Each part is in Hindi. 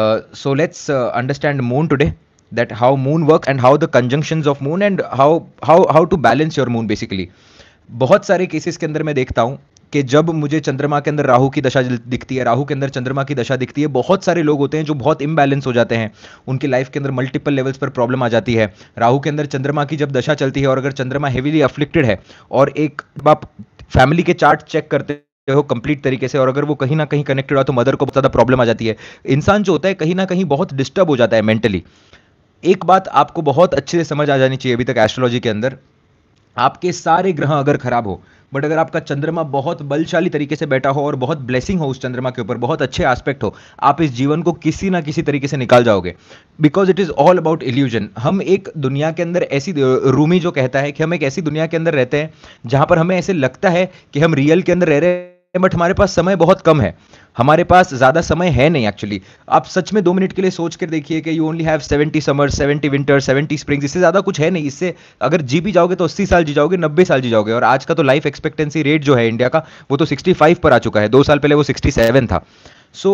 Uh, so let's uh, understand moon today that how moon work and how the conjunctions of moon and how how how to balance your moon basically बहुत सारे केसेस के अंदर मैं देखता हूँ कि जब मुझे चंद्रमा के अंदर राहु की दशा दिखती है राहु के अंदर चंद्रमा की दशा दिखती है बहुत सारे लोग होते हैं जो बहुत इम्बैलेंस हो जाते हैं उनकी लाइफ के अंदर मल्टीपल लेवल्स पर प्रॉब्लम आ जाती है राहु के अंदर चंद्रमा की जब दशा चलती है और अगर चंद्रमा हेविली अफ्लिक्टेड है और एक आप फैमिली के चार्ट चेक करते हो कंप्लीट तरीके से और अगर वो कहीं ना कहीं कनेक्टेड हो तो मदर को बहुत ज़्यादा प्रॉब्लम आ जाती है इंसान जो होता है कहीं ना कहीं बहुत डिस्टर्ब हो जाता है मेंटली एक बात आपको बहुत अच्छे से समझ आ जानी चाहिए अभी तक एस्ट्रोलॉजी के अंदर आपके सारे ग्रह अगर खराब हो बट अगर आपका चंद्रमा बहुत बलशाली तरीके से बैठा हो और बहुत ब्लेसिंग हो उस चंद्रमा के ऊपर बहुत अच्छे एस्पेक्ट हो आप इस जीवन को किसी ना किसी तरीके से निकाल जाओगे because it is all about illusion हम एक दुनिया के अंदर ऐसी रूमी जो कहता है कि हम एक ऐसी दुनिया के अंदर रहते हैं जहां पर हमें ऐसे लगता है कि हम रियल के अंदर रह रहे हैं बट हमारे पास समय बहुत कम है हमारे पास ज़्यादा समय है नहीं एक्चुअली आप सच में दो मिनट के लिए सोच कर देखिए कि you only have seventy summer seventy winter seventy springs इससे ज़्यादा कुछ है नहीं इससे अगर जी भी जाओगे तो अस्सी साल जी जाओगे नब्बे साल जी जाओगे और आज का तो लाइफ एक्सपेक्टेंसी रेट जो है इंडिया का वो तो सिक्सटी फाइव पर आ चुका है दो साल पहले वो सिक्सटी सेवन था so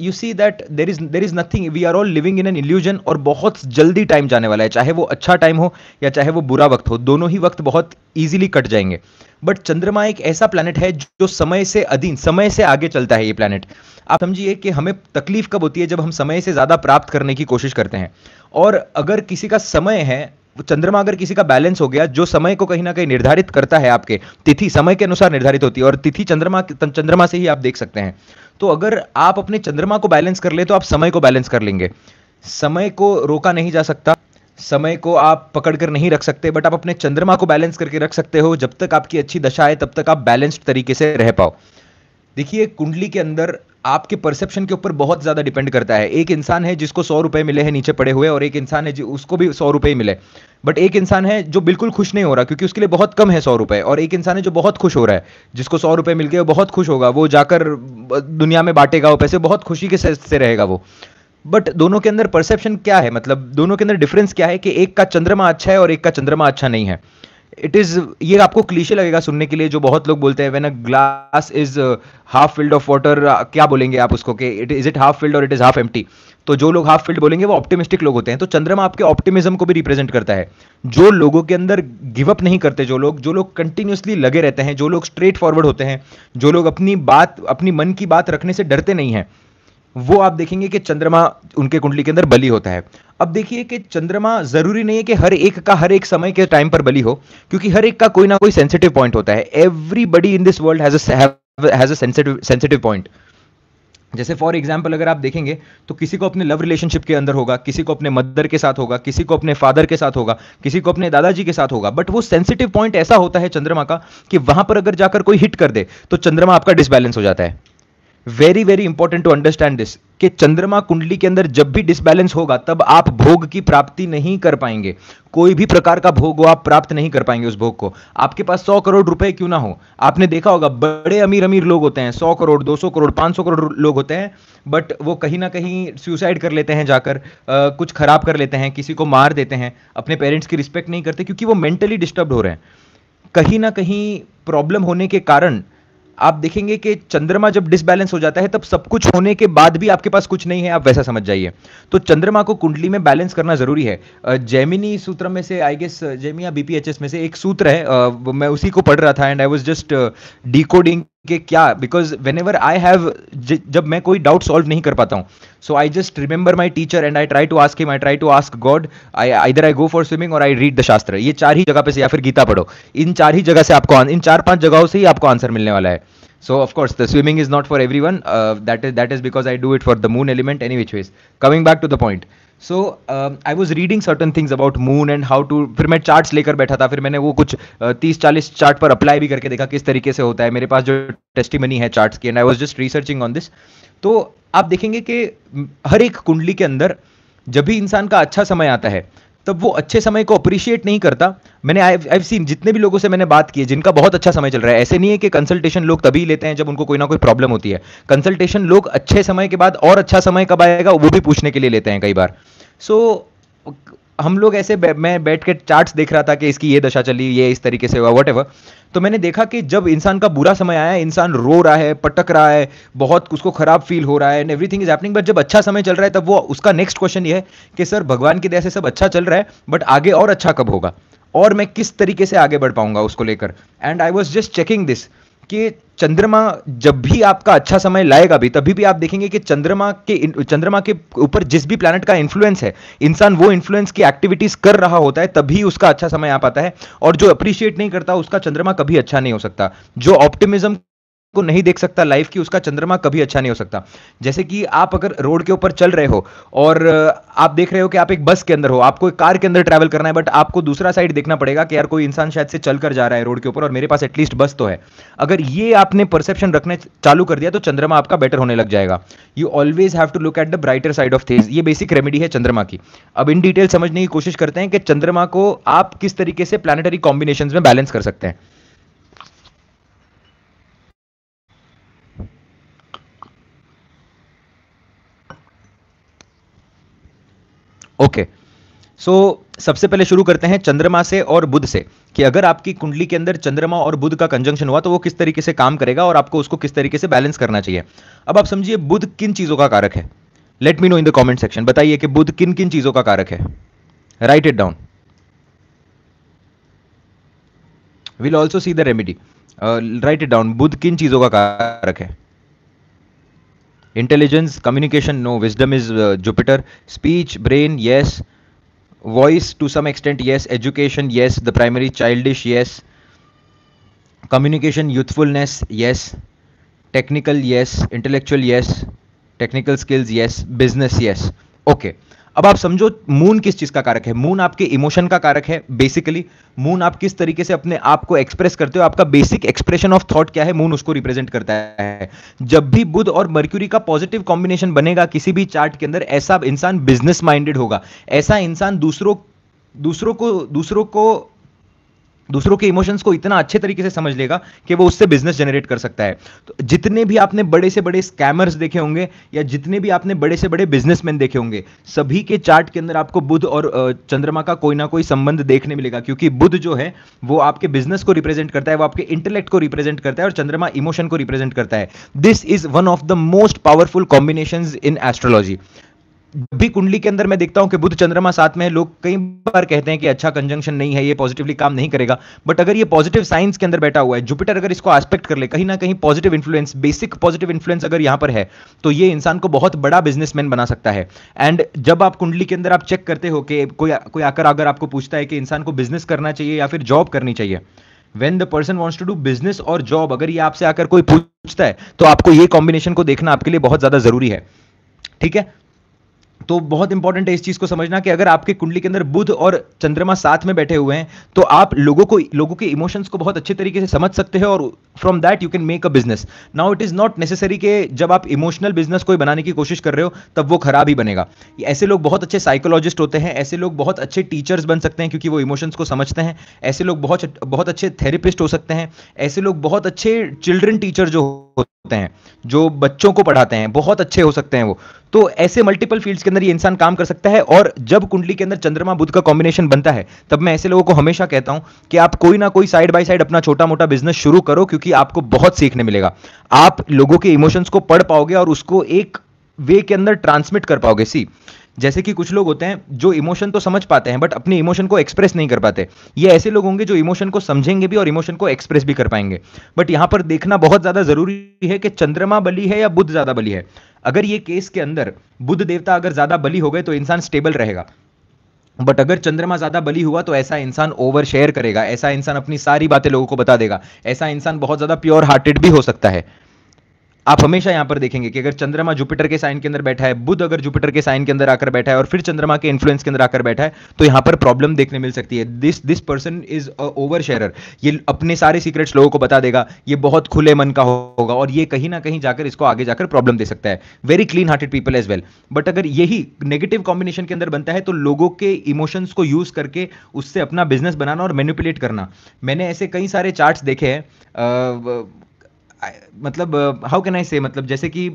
you see that there is there is nothing we are all living in an illusion और बहुत जल्दी टाइम जाने वाला है चाहे वो अच्छा टाइम हो या चाहे वो बुरा वक्त हो दोनों ही वक्त बहुत ईजिली कट जाएंगे बट चंद्रमा एक ऐसा प्लानट है जो समय से अधीन समय से आगे चलता है ये प्लानट आप समझिए कि हमें तकलीफ कब होती है जब हम समय से ज़्यादा प्राप्त करने की कोशिश करते हैं और अगर किसी का समय है चंद्रमा अगर किसी का बैलेंस हो गया जो समय को कहीं ना कहीं निर्धारित करता है आपके तिथि समय के अनुसार निर्धारित होती है और तिथि चंद्रमा चंद्रमा से ही आप देख सकते हैं तो अगर आप अपने चंद्रमा को बैलेंस कर ले तो आप समय को बैलेंस कर लेंगे समय को रोका नहीं जा सकता समय को आप पकड़ कर नहीं रख सकते बट आप अपने चंद्रमा को बैलेंस करके रख सकते हो जब तक आपकी अच्छी दशा है तब तक आप बैलेंस्ड तरीके से रह पाओ देखिए कुंडली के अंदर आपके परसेप्शन के ऊपर बहुत ज़्यादा डिपेंड करता है एक इंसान है जिसको सौ रुपये मिले हैं नीचे पड़े हुए और एक इंसान है जो उसको भी सौ रुपये मिले बट एक इंसान है जो बिल्कुल खुश नहीं हो रहा क्योंकि उसके लिए बहुत कम है सौ रुपये और एक इंसान है जो बहुत खुश हो रहा है जिसको सौ रुपये मिल गए बहुत खुश होगा वो जाकर दुनिया में बांटेगा वो पैसे बहुत खुशी के से रहेगा वो बट दोनों के अंदर परसेप्शन क्या है मतलब दोनों के अंदर डिफरेंस क्या है कि एक का चंद्रमा अच्छा है और एक का चंद्रमा अच्छा नहीं है इट इज ये आपको क्लीशे लगेगा सुनने के लिए जो बहुत लोग बोलते हैं a glass is half filled of water क्या बोलेंगे आप उसको कि it is it half filled और इट इज हाफ एम तो जो लोग हाफ फिल्ड बोलेंगे वो ऑप्टिमिस्टिक लोग होते हैं तो चंद्रमा आपके ऑप्टिमिज्म को भी रिप्रेजेंट करता है जो लोगों के अंदर गिव अप नहीं करते जो लोग जो लोग कंटिन्यूसली लगे रहते हैं जो लोग स्ट्रेट फॉरवर्ड होते हैं जो लोग अपनी बात अपनी मन की बात रखने से डरते नहीं हैं वो आप देखेंगे कि चंद्रमा उनके कुंडली के अंदर बली होता है अब देखिए कि चंद्रमा जरूरी नहीं है कि हर एक का हर एक समय के टाइम पर बली हो क्योंकि हर एक का कोई ना कोई सेंसिटिव पॉइंट होता है everybody in this world has a sensitive point जैसे फॉर एग्जाम्पल अगर आप देखेंगे तो किसी को अपने लव रिलेशनशिप के अंदर होगा किसी को अपने मदर के साथ होगा किसी को अपने फादर के साथ होगा किसी को अपने दादाजी के साथ होगा बट वो सेंसिटिव पॉइंट ऐसा होता है चंद्रमा का कि वहां पर अगर जाकर कोई हिट कर दे तो चंद्रमा आपका डिसबैलेंस हो जाता है very very important to understand this कि चंद्रमा कुंडली के अंदर जब भी डिसबैलेंस होगा तब आप भोग की प्राप्ति नहीं कर पाएंगे कोई भी प्रकार का भोग आप प्राप्त नहीं कर पाएंगे उस भोग को आपके पास सौ करोड़ रुपए क्यों ना हो आपने देखा होगा बड़े अमीर अमीर लोग होते हैं सौ करोड़ दो सौ करोड़ पांच सौ करोड़ लोग होते हैं बट वो कहीं ना कहीं सुसाइड कर लेते हैं जाकर आ, कुछ खराब कर लेते हैं किसी को मार देते हैं अपने पेरेंट्स की रिस्पेक्ट नहीं करते क्योंकि वो मेंटली डिस्टर्ब हो रहे हैं कहीं ना कहीं प्रॉब्लम होने के कारण आप देखेंगे कि चंद्रमा जब डिसबैलेंस हो जाता है तब सब कुछ होने के बाद भी आपके पास कुछ नहीं है आप वैसा समझ जाइए तो चंद्रमा को कुंडली में बैलेंस करना जरूरी है जैमिनी सूत्र में से आई गेस जैमिया बीपीएचएस में से एक सूत्र है मैं उसी को पढ़ रहा था and I was just decoding कि क्या because whenever I have जब मैं कोई डाउट सॉल्व नहीं कर पाता हूँ so I just remember my teacher and I try to ask him I try to ask God I either I go for swimming और आई रीड द शास्त्र ये चार ही जगह पे से या फिर गीता पढ़ो इन चार ही जगह से आपको इन चार पांच जगहों से ही आपको आंसर मिलने वाला है so of course the swimming is not for every one that is that is because I do it for the moon element any which ways coming back to the point so I was reading certain things about moon and how to फिर मैं चार्ट्स लेकर बैठा था फिर मैंने वो कुछ uh, तीस चालीस चार्ट पर अप्लाई भी करके देखा किस तरीके से होता है मेरे पास जो टेस्टिमनी है चार्ट्स की and I was just researching on this तो आप देखेंगे कि हर एक कुंडली के अंदर जब भी इंसान का अच्छा समय आता है तब वो अच्छे समय को अप्रिशिएट नहीं करता मैंने आई आई सीन जितने भी लोगों से मैंने बात की है जिनका बहुत अच्छा समय चल रहा है ऐसे नहीं है कि कंसल्टेशन लोग तभी लेते हैं जब उनको कोई ना कोई प्रॉब्लम होती है कंसल्टेशन लोग अच्छे समय के बाद और अच्छा समय कब आएगा वो भी पूछने के लिए लेते हैं कई बार सो so, हम लोग ऐसे बै, मैं बैठ के चार्ट्स देख रहा था कि इसकी ये दशा चली ये इस तरीके से हुआ वट तो मैंने देखा कि जब इंसान का बुरा समय आया इंसान रो रहा है पटक रहा है बहुत उसको खराब फील हो रहा है and everything is happening but जब अच्छा समय चल रहा है तब वो उसका नेक्स्ट क्वेश्चन ये है कि सर भगवान की दया से सब अच्छा चल रहा है बट आगे और अच्छा कब होगा और मैं किस तरीके से आगे बढ़ पाऊंगा उसको लेकर and I was just checking this कि चंद्रमा जब भी आपका अच्छा समय लाएगा भी तभी भी आप देखेंगे कि चंद्रमा के चंद्रमा के ऊपर जिस भी प्लानट का इन्फ्लुएंस है इंसान वो इन्फ्लुएंस की एक्टिविटीज कर रहा होता है तभी उसका अच्छा समय आ पाता है और जो अप्रिशिएट नहीं करता उसका चंद्रमा कभी अच्छा नहीं हो सकता जो ऑप्टिमिज्म को नहीं देख सकता लाइफ की उसका चंद्रमा कभी अच्छा नहीं हो सकता जैसे कि आप अगर रोड के ऊपर चल रहे हो और आप देख रहे हो कि आप एक बस के अंदर हो आपको एक कार के अंदर ट्रैवल करना है बट आपको दूसरा साइड देखना पड़ेगा कि यार कोई इंसान शायद से चलकर जा रहा है रोड के ऊपर और मेरे पास एटलीस्ट बस तो है अगर ये आपने परसेप्शन रखने चालू कर दिया तो चंद्रमा आपका बेटर होने लग जाएगा you always have to look at the brighter side of things ये बेसिक रेमेडी है चंद्रमा की अब इन डिटेल समझने की कोशिश करते हैं कि चंद्रमा को आप किस तरीके से प्लानिटरी कॉम्बिनेशन में बैलेंस कर सकते हैं ओके सो so, सबसे पहले शुरू करते हैं चंद्रमा से और बुध से कि अगर आपकी कुंडली के अंदर चंद्रमा और बुध का कंजंक्शन हुआ तो वो किस तरीके से काम करेगा और आपको उसको किस तरीके से बैलेंस करना चाहिए अब आप समझिए बुध किन चीज़ों का कारक है let me know in the comment section बताइए कि बुध किन किन चीज़ों का कारक है write it down will also see the remedy write it down बुध किन चीज़ों का कारक है intelligence communication no wisdom is uh, jupiter speech brain yes voice to some extent yes education yes the primary childish yes communication youthfulness yes technical yes intellectual yes technical skills yes business yes okay अब आप समझो मून किस चीज का कारक है मून आपके इमोशन का कारक है बेसिकली मून आप किस तरीके से अपने आप को एक्सप्रेस करते हो आपका बेसिक एक्सप्रेशन ऑफ थॉट क्या है मून उसको रिप्रेजेंट करता है जब भी बुध और मर्क्यूरी का पॉजिटिव कॉम्बिनेशन बनेगा किसी भी चार्ट के अंदर ऐसा इंसान बिजनेस माइंडेड होगा ऐसा इंसान दूसरों दूसरों को दूसरों को दूसरों के इमोशंस को इतना अच्छे तरीके से समझ लेगा कि वो उससे बिजनेस जनरेट कर सकता है तो जितने भी आपने बड़े से बड़े स्कैमर्स देखे होंगे या जितने भी आपने बड़े से बड़े बिजनेसमैन देखे होंगे सभी के चार्ट के अंदर आपको बुध और चंद्रमा का कोई ना कोई संबंध देखने मिलेगा क्योंकि बुध जो है वो आपके बिजनेस को रिप्रेजेंट करता है वो आपके इंटेलेक्ट को रिप्रेजेंट करता है और चंद्रमा इमोशन को रिप्रेजेंट करता है this is one of the most powerful combination in astrology भी कुंडली के अंदर मैं देखता हूं कि बुध चंद्रमा साथ में लोग कई बार कहते हैं कि अच्छा कंजंक्शन नहीं है ये पॉजिटिवली काम नहीं करेगा बट अगर ये पॉजिटिव साइंस के अंदर बैठा हुआ है जुपिटर अगर इसको एस्पेक्ट कर ले कहीं ना कहीं positive influence basic positive influence अगर यहां पर है तो ये इंसान को बहुत बड़ा बिजनेसमैन बना सकता है एंड जब आप कुंडली के अंदर आप चेक करते हो कि कोई कोई आकर अगर आपको पूछता है कि इंसान को बिजनेस करना चाहिए या फिर जॉब करनी चाहिए when the person wants to do business और जॉब अगर ये आपसे आकर कोई पूछता है तो आपको ये कॉम्बिनेशन को देखना आपके लिए बहुत ज्यादा जरूरी है ठीक है तो बहुत इंपॉर्टेंट है इस चीज को समझना कि अगर आपके कुंडली के अंदर बुध और चंद्रमा साथ में बैठे हुए हैं तो आप लोगों को लोगों के इमोशंस को बहुत अच्छे तरीके से समझ सकते हैं और from that you can make a business now it is not necessary के जब आप इमोशनल बिजनेस कोई बनाने की कोशिश कर रहे हो तब वो खराब ही बनेगा ऐसे लोग बहुत अच्छे साइकोलॉजिस्ट होते हैं ऐसे लोग बहुत अच्छे टीचर्स बन सकते हैं क्योंकि वो इमोशंस को समझते हैं ऐसे लोग बहुत बहुत अच्छे थेरेपिस्ट हो सकते हैं ऐसे लोग बहुत अच्छे चिल्ड्रन टीचर जो होते हैं जो बच्चों को पढ़ाते हैं बहुत अच्छे हो सकते हैं वो तो ऐसे मल्टीपल फील्ड्स के अंदर ये इंसान काम कर सकता है और जब कुंडली के अंदर चंद्रमा बुद्ध का कॉम्बिनेशन बनता है तब मैं ऐसे लोगों को हमेशा कहता हूं कि आप कोई ना कोई साइड बाय साइड अपना छोटा मोटा बिजनेस शुरू करो क्योंकि क्योंकि आपको बहुत सीखने मिलेगा आप लोगों के इमोशंस को पढ़ पाओगे और उसको एक वे के अंदर ट्रांसमिट कर पाओगे सी जैसे कि कुछ लोग होते हैं जो इमोशन तो समझ पाते हैं बट अपने इमोशन को एक्सप्रेस नहीं कर पाते ये ऐसे लोग होंगे जो इमोशन को समझेंगे भी और इमोशन को एक्सप्रेस भी कर पाएंगे बट यहां पर देखना बहुत ज़्यादा ज़रूरी है कि चंद्रमा बलि है या बुद्ध ज़्यादा बलि है अगर ये केस के अंदर बुद्ध देवता अगर ज़्यादा बलि हो गए तो इंसान स्टेबल रहेगा बट अगर चंद्रमा ज्यादा बली हुआ तो ऐसा इंसान ओवर शेयर करेगा ऐसा इंसान अपनी सारी बातें लोगों को बता देगा ऐसा इंसान बहुत ज्यादा प्योर हार्टेड भी हो सकता है आप हमेशा यहां पर देखेंगे कि अगर चंद्रमा जुपिटर के साइन के अंदर बैठा है बुध अगर जुपिटर के साइन के अंदर आकर बैठा है और फिर चंद्रमा के इन्फ्लुएंस के अंदर आकर बैठा है तो यहां पर प्रॉब्लम देखने मिल सकती है this this person is overshare ये अपने सारे सीक्रेट्स लोगों को बता देगा ये बहुत खुले मन का होगा और ये कहीं ना कहीं जाकर इसको आगे जाकर प्रॉब्लम दे सकता है very clean hearted people as well but अगर यही नेगेटिव कॉम्बिनेशन के अंदर बनता है तो लोगों के इमोशंस को यूज करके उससे अपना बिजनेस बनाना और मैनिपुलेट करना मैंने ऐसे कई सारे चार्ट देखे हैं मतलब हाउ कैन आई से मतलब जैसे कि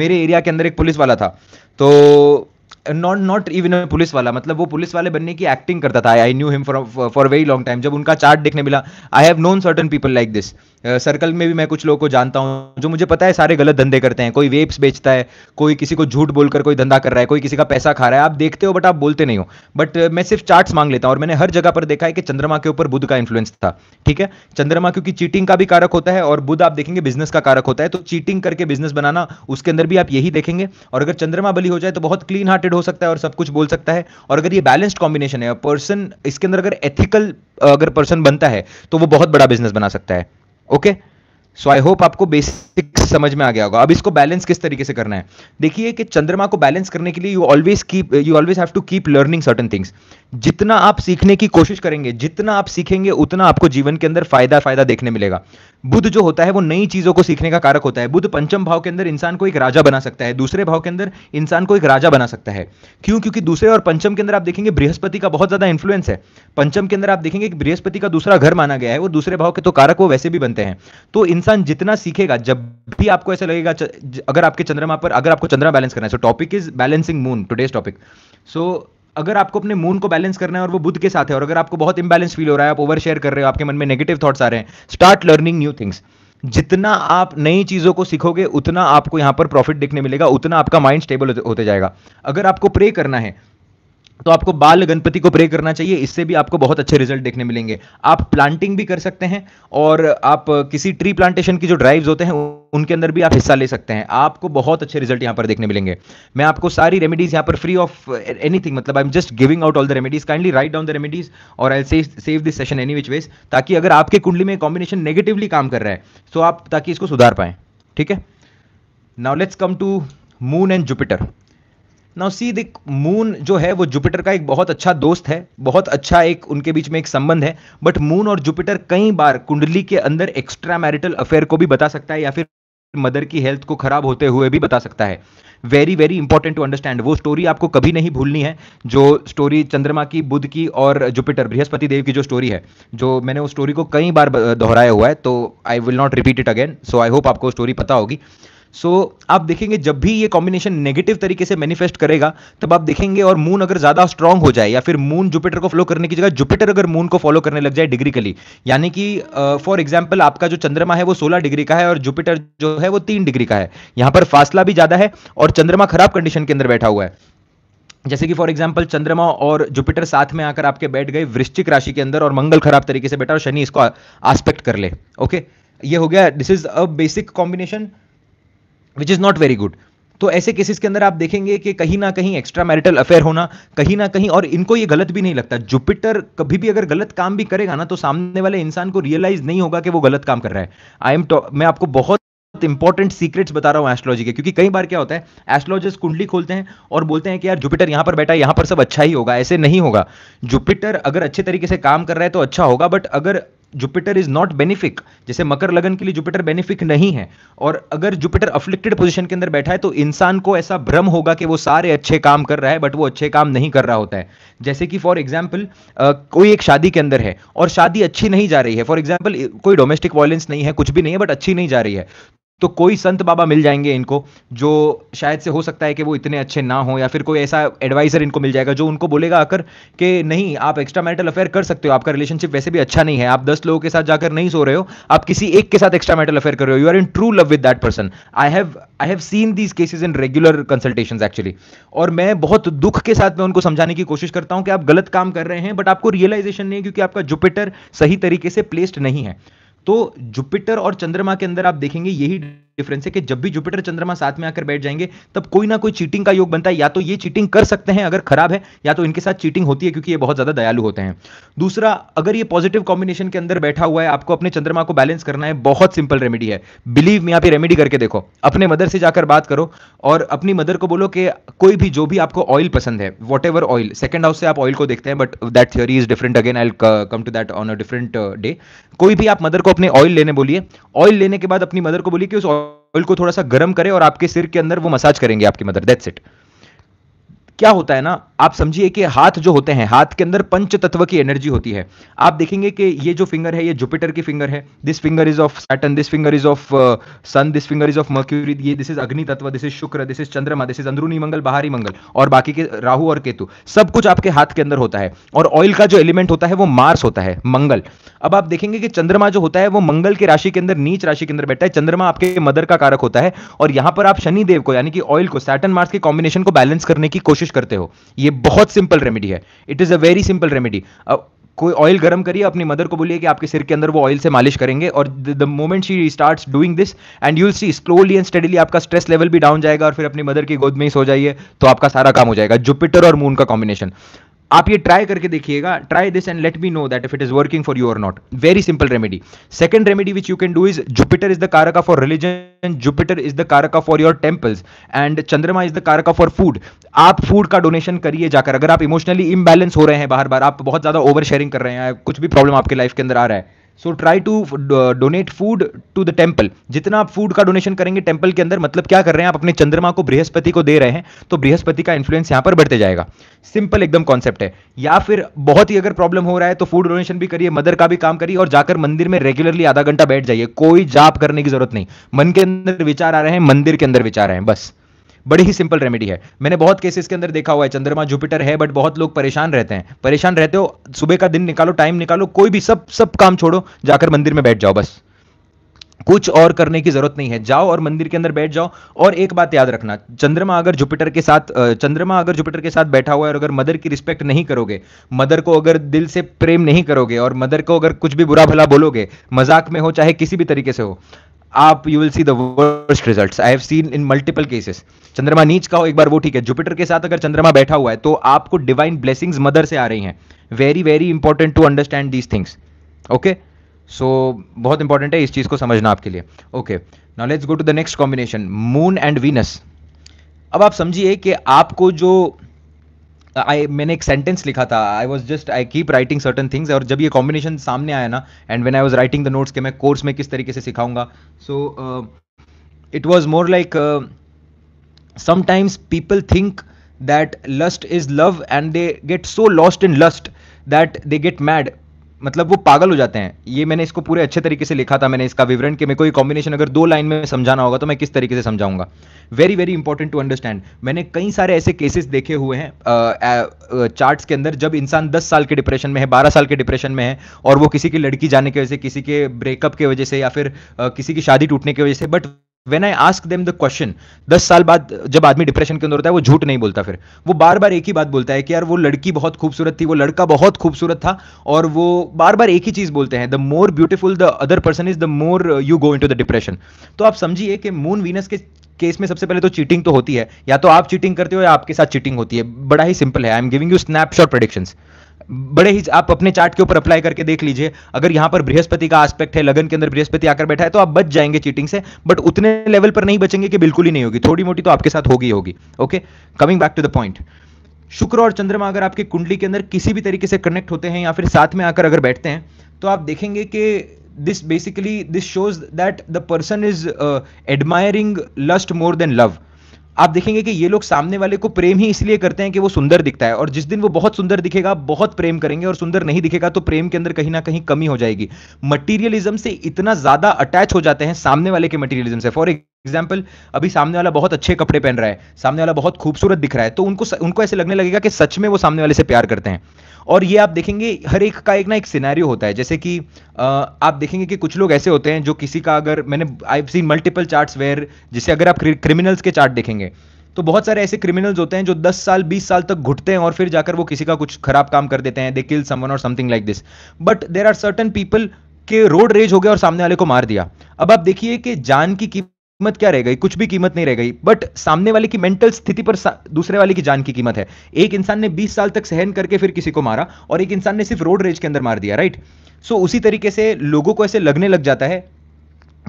मेरे एरिया के अंदर एक पुलिस वाला था तो नॉट नॉट इवन पुलिस वाला मतलब वो पुलिस वाले बनने की एक्टिंग करता था I knew him for very long time जब उनका चार्ट देखने मिला I have known certain people like this circle में भी मैं कुछ लोगों को जानता हूँ जो मुझे पता है सारे गलत धंधे करते हैं कोई वेप्स बेचता है कोई किसी को झूठ बोलकर कोई धंधा कर रहा है कोई किसी का पैसा खा रहा है आप देखते हो बट आप बोलते नहीं हो बट मैं सिर्फ चार्ट्स मांग लेता हूँ और मैंने हर जगह पर देखा है कि चंद्रमा के ऊपर बुद्ध का इन्फ्लुएंस था ठीक है चंद्रमा क्योंकि चीटिंग का भी कारक होता है और बुद्ध आप देखेंगे बिजनेस का कारक होता है तो चीटिंग करके बिजनेस बनाना उसके अंदर भी आप यही देखेंगे और अगर चंद्रमा बली हो जाए तो बहुत क्लीन हार्टेड हो सकता है और सब कुछ बोल सकता है और अगर ये बैलेंस्ड कॉम्बिनेशन है पर्सन इसके अंदर अगर एथिकल अगर पर्सन बनता है तो वो बहुत बड़ा बिजनेस बना सकता है okay okay? So I hope आपको बेसिक समझ में आ गया होगा अब इसको बैलेंस किस तरीके से करना है देखिए कि चंद्रमा को बैलेंस करने के लिए you always keep you always have to keep learning certain things जितना आप सीखने की कोशिश करेंगे जितना आप सीखेंगे उतना आपको जीवन के अंदर फायदा फायदा देखने मिलेगा बुद्ध जो होता है वो नई चीजों को सीखने का कारक होता है बुद्ध पंचम भाव के अंदर इंसान को एक राजा बना सकता है दूसरे भाव के अंदर इंसान को एक राजा बना सकता है क्यों क्योंकि दूसरे और पंचम के अंदर आप देखेंगे बृहस्पति का बहुत ज्यादा इन्फ्लुएंस है पंचम के अंदर आप देखेंगे बृहस्पति का दूसरा घर माना गया है और दूसरे भाव के तो कारक वो वैसे भी बनते हैं तो इन इंसान जितना सीखेगा जब भी आपको ऐसा लगेगा अगर आपके चंद्रमा पर अगर आपको चंद्रमा बैलेंस करना है so topic is balancing moon today's topic so अगर आपको अपने मून को बैलेंस करना है और वो बुद्ध के साथ है और अगर आपको बहुत इंबैलेंस फील हो रहा है आप ओवर शेयर कर रहे हो आपके मन में नेगेटिव थॉट्स आ रहे हैं स्टार्ट लर्निंग न्यू थिंग्स जितना आप नई चीज़ों को सीखोगे उतना आपको यहां पर प्रॉफिट देखने मिलेगा उतना आपका माइंड स्टेबल होते जाएगा अगर आपको प्रे करना है तो आपको बाल गणपति को प्रे करना चाहिए इससे भी आपको बहुत अच्छे रिजल्ट देखने मिलेंगे आप प्लांटिंग भी कर सकते हैं और आप किसी ट्री प्लांटेशन की जो ड्राइव्स होते हैं उनके अंदर भी आप हिस्सा ले सकते हैं आपको बहुत अच्छे रिजल्ट यहाँ पर देखने मिलेंगे मैं आपको सारी रेमेडीज यहाँ पर फ्री ऑफ एनीथिंग मतलब I am just giving out all the remedies kindly write down the remedies और I save save this session any which ways ताकि अगर आपके कुंडली में कॉम्बिनेशन नेगेटिवली काम कर रहा है तो आप ताकि इसको सुधार पाए ठीक है now let's come to moon and Jupiter now see the moon जो है वो जुपिटर का एक बहुत अच्छा दोस्त है बहुत अच्छा एक उनके बीच में एक संबंध है बट मून और जुपिटर कई बार कुंडली के अंदर एक्स्ट्रा मैरिटल अफेयर को भी बता सकता है या फिर मदर की हेल्थ को खराब होते हुए भी बता सकता है very very important to understand वो स्टोरी आपको कभी नहीं भूलनी है जो स्टोरी चंद्रमा की बुद्ध की और जुपिटर बृहस्पति देव की जो स्टोरी है जो मैंने उस स्टोरी को कई बार दोहराया हुआ है तो I will not repeat it again so I hope आपको स्टोरी पता होगी सो so, आप देखेंगे जब भी ये कॉम्बिनेशन नेगेटिव तरीके से मैनिफेस्ट करेगा तब आप देखेंगे और मून अगर ज्यादा स्ट्रांग हो जाए या फिर मून जुपिटर को फॉलो करने की जगह जुपिटर अगर मून को फॉलो करने लग जाए डिग्रिकली यानी कि फॉर एग्जाम्पल आपका जो चंद्रमा है वो सोलह डिग्री का है और जुपिटर जो है वो तीन डिग्री का है यहां पर फासला भी ज्यादा है और चंद्रमा खराब कंडीशन के अंदर बैठा हुआ है जैसे कि फॉर एग्जाम्पल चंद्रमा और जुपिटर साथ में आकर आपके बैठ गए वृश्चिक राशि के अंदर और मंगल खराब तरीके से बैठा और शनि इसको आस्पेक्ट कर ले ओके ये हो गया this is a basic combination which is not very good तो ऐसे केसेस के अंदर आप देखेंगे कि कहीं ना कहीं एक्स्ट्रा मैरिटल अफेयर होना कहीं ना कहीं और इनको ये गलत भी नहीं लगता जुपिटर कभी भी अगर गलत काम भी करेगा ना तो सामने वाले इंसान को रियलाइज नहीं होगा कि वो गलत काम कर रहा है आई एम मैं आपको बहुत इंपॉर्टेंट सीक्रेट्स बता रहा हूं एस्ट्रोलॉजी के क्योंकि कई बार क्या होता है एस्ट्रोलॉजिस्ट कुंडली खोलते हैं और बोलते हैं कि यार जुपिटर यहां पर बैठा है यहां पर सब अच्छा ही होगा ऐसे नहीं होगा जुपिटर अगर अच्छे तरीके से काम कर रहा है तो अच्छा होगा बट अगर जुपिटर इज नॉट बेनिफिक जैसे मकर लगन के लिए जुपिटर बेनिफिक नहीं है और अगर जुपिटर अफ्लिक्टेड पोजिशन के अंदर बैठा है तो इंसान को ऐसा भ्रम होगा कि वो सारे अच्छे काम कर रहा है बट वो अच्छे काम नहीं कर रहा होता है जैसे कि फॉर एग्जाम्पल कोई एक शादी के अंदर है और शादी अच्छी नहीं जा रही है फॉर एग्जाम्पल कोई डोमेस्टिक वायलेंस नहीं है कुछ भी नहीं है बट अच्छी नहीं जा रही है तो कोई संत बाबा मिल जाएंगे इनको जो शायद से हो सकता है कि वो इतने अच्छे ना हो या फिर कोई ऐसा एडवाइजर इनको मिल जाएगा जो उनको बोलेगा आकर कि नहीं आप एक्स्ट्रा मैरिटल अफेयर कर सकते हो आपका रिलेशनशिप वैसे भी अच्छा नहीं है आप दस लोगों के साथ जाकर नहीं सो रहे हो आप किसी एक के साथ एक्स्ट्रा मैरिटल अफेयर कर रहे हो you are in true love with that person I have I have seen these cases in regular consultation actually और मैं बहुत दुख के साथ मैं उनको समझाने की कोशिश करता हूं कि आप गलत काम कर रहे हैं बट आपको रियलाइजेशन नहीं है क्योंकि आपका जुपिटर सही तरीके से प्लेस्ड नहीं है तो जुपिटर और चंद्रमा के अंदर आप देखेंगे यही डिफरेंस है कि जब भी जुपिटर चंद्रमा साथ में आकर बैठ जाएंगे तब कोई ना कोई चीटिंग का योग बनता है या तो ये चीटिंग कर सकते हैं अगर खराब है या तो इनके साथ चीटिंग होती है क्योंकि ये बहुत ज्यादा दयालु होते हैं दूसरा अगर ये पॉजिटिव कॉम्बिनेशन के अंदर बैठा हुआ है आपको अपने चंद्रमा को बैलेंस करना है बहुत सिंपल रेमेडी है बिलीव में आप रेमेडी करके देखो अपने मदर से जाकर बात करो और अपनी मदर को बोलो कि कोई भी जो भी आपको ऑयल पसंद है whatever oil second house से आप ऑयल को देखते हैं but that theory is different again I come to that on a different day कोई भी आप मदर को अपने ऑयल लेने बोलिए ऑयल लेने के बाद अपनी मदर को बोलिए कि उस ऑयल ऑयल को थोड़ा सा गर्म करें और आपके सिर के अंदर वो मसाज करेंगे आपकी मदर दैट्स इट क्या होता है ना आप समझिए कि हाथ जो होते हैं हाथ के अंदर पंच तत्व की एनर्जी होती है आप देखेंगे कि ये जो फिंगर है ये जुपिटर की फिंगर है this finger is of Saturn this finger is of sun this finger is of Mercury ये दिस इज अग्नि तत्व दिस इज शुक्र दिस इज चंद्रमा दिस इज अंदरूनी मंगल बाहरी मंगल और बाकी के राहु और केतु सब कुछ आपके हाथ के अंदर होता है और ऑयल का जो एलिमेंट होता है वो मार्स होता है मंगल अब आप देखेंगे कि चंद्रमा जो होता है वो मंगल के राशि के अंदर नीच राशि के अंदर बैठा है चंद्रमा आपके मदर का कारक होता है और यहां पर आप शनिदेव को यानी कि ऑयल को सैटन मार्स के कॉम्बिनेशन को बैलेंस करने की कोशिश कोशिश करते हो ये बहुत सिंपल रेमेडी है it is a very simple remedy कोई ऑयल गर्म करिए अपनी मदर को बोलिए कि आपके सिर के अंदर वो ऑयल से मालिश करेंगे और the moment she start doing this and you'll see slowly and steadily आपका स्ट्रेस लेवल भी डाउन जाएगा और फिर अपनी मदर की गोद में ही सो जाइए तो आपका सारा काम हो जाएगा जुपिटर और मून का कॉम्बिनेशन आप ये ट्राई करके देखिएगा try this and let me know that if it is working for you और not very simple remedy second remedy which you can do is Jupiter is the कारका for religion Jupiter is the कारका for your temples and Chandrama is the कारका फॉर फूड आप फूड का डोनेशन करिए जाकर अगर आप इमोशनली इम्बैलेंस हो रहे हैं बार बार आप बहुत ज्यादा ओवर शेयरिंग कर रहे हैं कुछ भी प्रॉब्लम आपके लाइफ के अंदर आ रहा है so try to donate food to the temple जितना आप फूड का डोनेशन करेंगे टेम्पल के अंदर मतलब क्या कर रहे हैं आप अपने चंद्रमा को बृहस्पति को दे रहे हैं तो बृहस्पति का इन्फ्लुएंस यहां पर बढ़ते जाएगा सिंपल एकदम कॉन्सेप्ट है या फिर बहुत ही अगर प्रॉब्लम हो रहा है तो फूड डोनेशन भी करिए मदर का भी काम करिए और जाकर मंदिर में रेगुलरली आधा घंटा बैठ जाइए कोई जाप करने की जरूरत नहीं मन के अंदर विचार आ रहे हैं मंदिर के अंदर विचार आए हैं बस बड़ी ही सिंपल रेमेडी है मैंने बहुत केसेस के अंदर देखा हुआ है चंद्रमा जुपिटर है बट बहुत लोग परेशान रहते हैं परेशान रहते हो सुबह का दिन निकालो टाइम निकालो कोई भी सब सब काम छोड़ो जाकर मंदिर में बैठ जाओ बस कुछ और करने की जरूरत नहीं है जाओ और मंदिर के अंदर बैठ जाओ और एक बात याद रखना चंद्रमा अगर जुपिटर के साथ चंद्रमा अगर जुपिटर के साथ बैठा हुआ है और अगर मदर की रिस्पेक्ट नहीं करोगे मदर को अगर दिल से प्रेम नहीं करोगे और मदर को अगर कुछ भी बुरा भला बोलोगे मजाक में हो चाहे किसी भी तरीके से हो आप you will see the worst results I have seen in multiple cases चंद्रमा नीच का हो एक बार वो ठीक है जुपिटर के साथ अगर चंद्रमा बैठा हुआ है तो आपको डिवाइन ब्लेसिंग्स मदर से आ रही हैं very very important to understand these things okay so बहुत इंपॉर्टेंट है इस चीज़ को समझना आपके लिए okay now let's go to the next combination moon and Venus अब आप समझिए कि आपको जो आई मैंने एक सेंटेंस लिखा था I was just I keep writing certain things और जब ये कॉम्बिनेशन सामने आया ना and when I was writing the notes के मैं कोर्स में किस तरीके से सिखाऊंगा so it was more like sometimes people think that lust is love and they get so lost in lust that they get mad मतलब वो पागल हो जाते हैं ये मैंने इसको पूरे अच्छे तरीके से लिखा था मैंने इसका विवरण कि मेरे को ये कॉम्बिनेशन अगर दो लाइन में समझाना होगा तो मैं किस तरीके से समझाऊंगा very very important to understand मैंने कई सारे ऐसे केसेस देखे हुए हैं चार्ट के अंदर जब इंसान दस साल के डिप्रेशन में है बारह साल के डिप्रेशन में है और वो किसी की लड़की जाने की वजह से किसी के ब्रेकअप की वजह से या फिर किसी की शादी टूटने की वजह से but when I ask them the question दस साल बाद जब आदमी डिप्रेशन के अंदर होता है वो झूठ नहीं बोलता फिर वो बार बार एक ही बात बोलता है कि यार वो लड़की बहुत खूबसूरत थी वो लड़का बहुत खूबसूरत था और वो बार बार एक ही चीज बोलते हैं the more beautiful the other person is the more you go into the depression तो आप समझिए कि मून वीनस के केस में सबसे पहले तो चीटिंग तो होती है या तो आप चीटिंग करते हो या आपके साथ चीटिंग होती है बड़ा ही सिंपल है I am giving you snapshot prediction बड़े ही आप अपने चार्ट के ऊपर अप्लाई करके देख लीजिए अगर यहां पर बृहस्पति का आस्पेक्ट है लगन के अंदर बृहस्पति आकर बैठा है तो आप बच जाएंगे चीटिंग से बट उतने लेवल पर नहीं बचेंगे कि बिल्कुल ही नहीं होगी थोड़ी मोटी तो आपके साथ होगी होगी okay coming back to the point शुक्र और चंद्रमा अगर आपकी कुंडली के अंदर किसी भी तरीके से कनेक्ट होते हैं या फिर साथ में आकर अगर बैठते हैं तो आप देखेंगे कि this basically this shows that the person is admiring lust more than love आप देखेंगे कि ये लोग सामने वाले को प्रेम ही इसलिए करते हैं कि वो सुंदर दिखता है और जिस दिन वो बहुत सुंदर दिखेगा बहुत प्रेम करेंगे और सुंदर नहीं दिखेगा तो प्रेम के अंदर कहीं ना कहीं कमी हो जाएगी मटीरियलिज्म से इतना ज्यादा अटैच हो जाते हैं सामने वाले के मटीरियलिज्म से फॉर एग्जाम्पल अभी सामने वाला बहुत अच्छे कपड़े पहन रहा है सामने वाला बहुत खूबसूरत दिख रहा है तो उनको उनको ऐसे लगने लगेगा कि सच में वो सामने वाले से प्यार करते हैं और ये आप देखेंगे हर एक का एक ना एक सिनेरियो होता है जैसे कि आप देखेंगे कि कुछ लोग ऐसे होते हैं जो किसी का अगर मैंने I seen multiple charts where जिसे अगर आप क्रिमिनल्स के चार्ट देखेंगे तो बहुत सारे ऐसे क्रिमिनल्स होते हैं जो 10 साल 20 साल तक घुटते हैं और फिर जाकर वो किसी का कुछ खराब काम कर देते हैं दे किल समवन और something like this but there are certain people के रोड रेज हो गया और सामने वाले को मार दिया अब आप देखिए कि जान की कीमत क्या रह गई कुछ भी कीमत नहीं रह गई बट सामने वाले की मेंटल स्थिति पर दूसरे वाले की जान की कीमत है एक इंसान ने 20 साल तक सहन करके फिर किसी को मारा और एक इंसान ने सिर्फ रोड रेज के अंदर मार दिया राइट सो उसी तरीके से लोगों को ऐसे लगने लग जाता है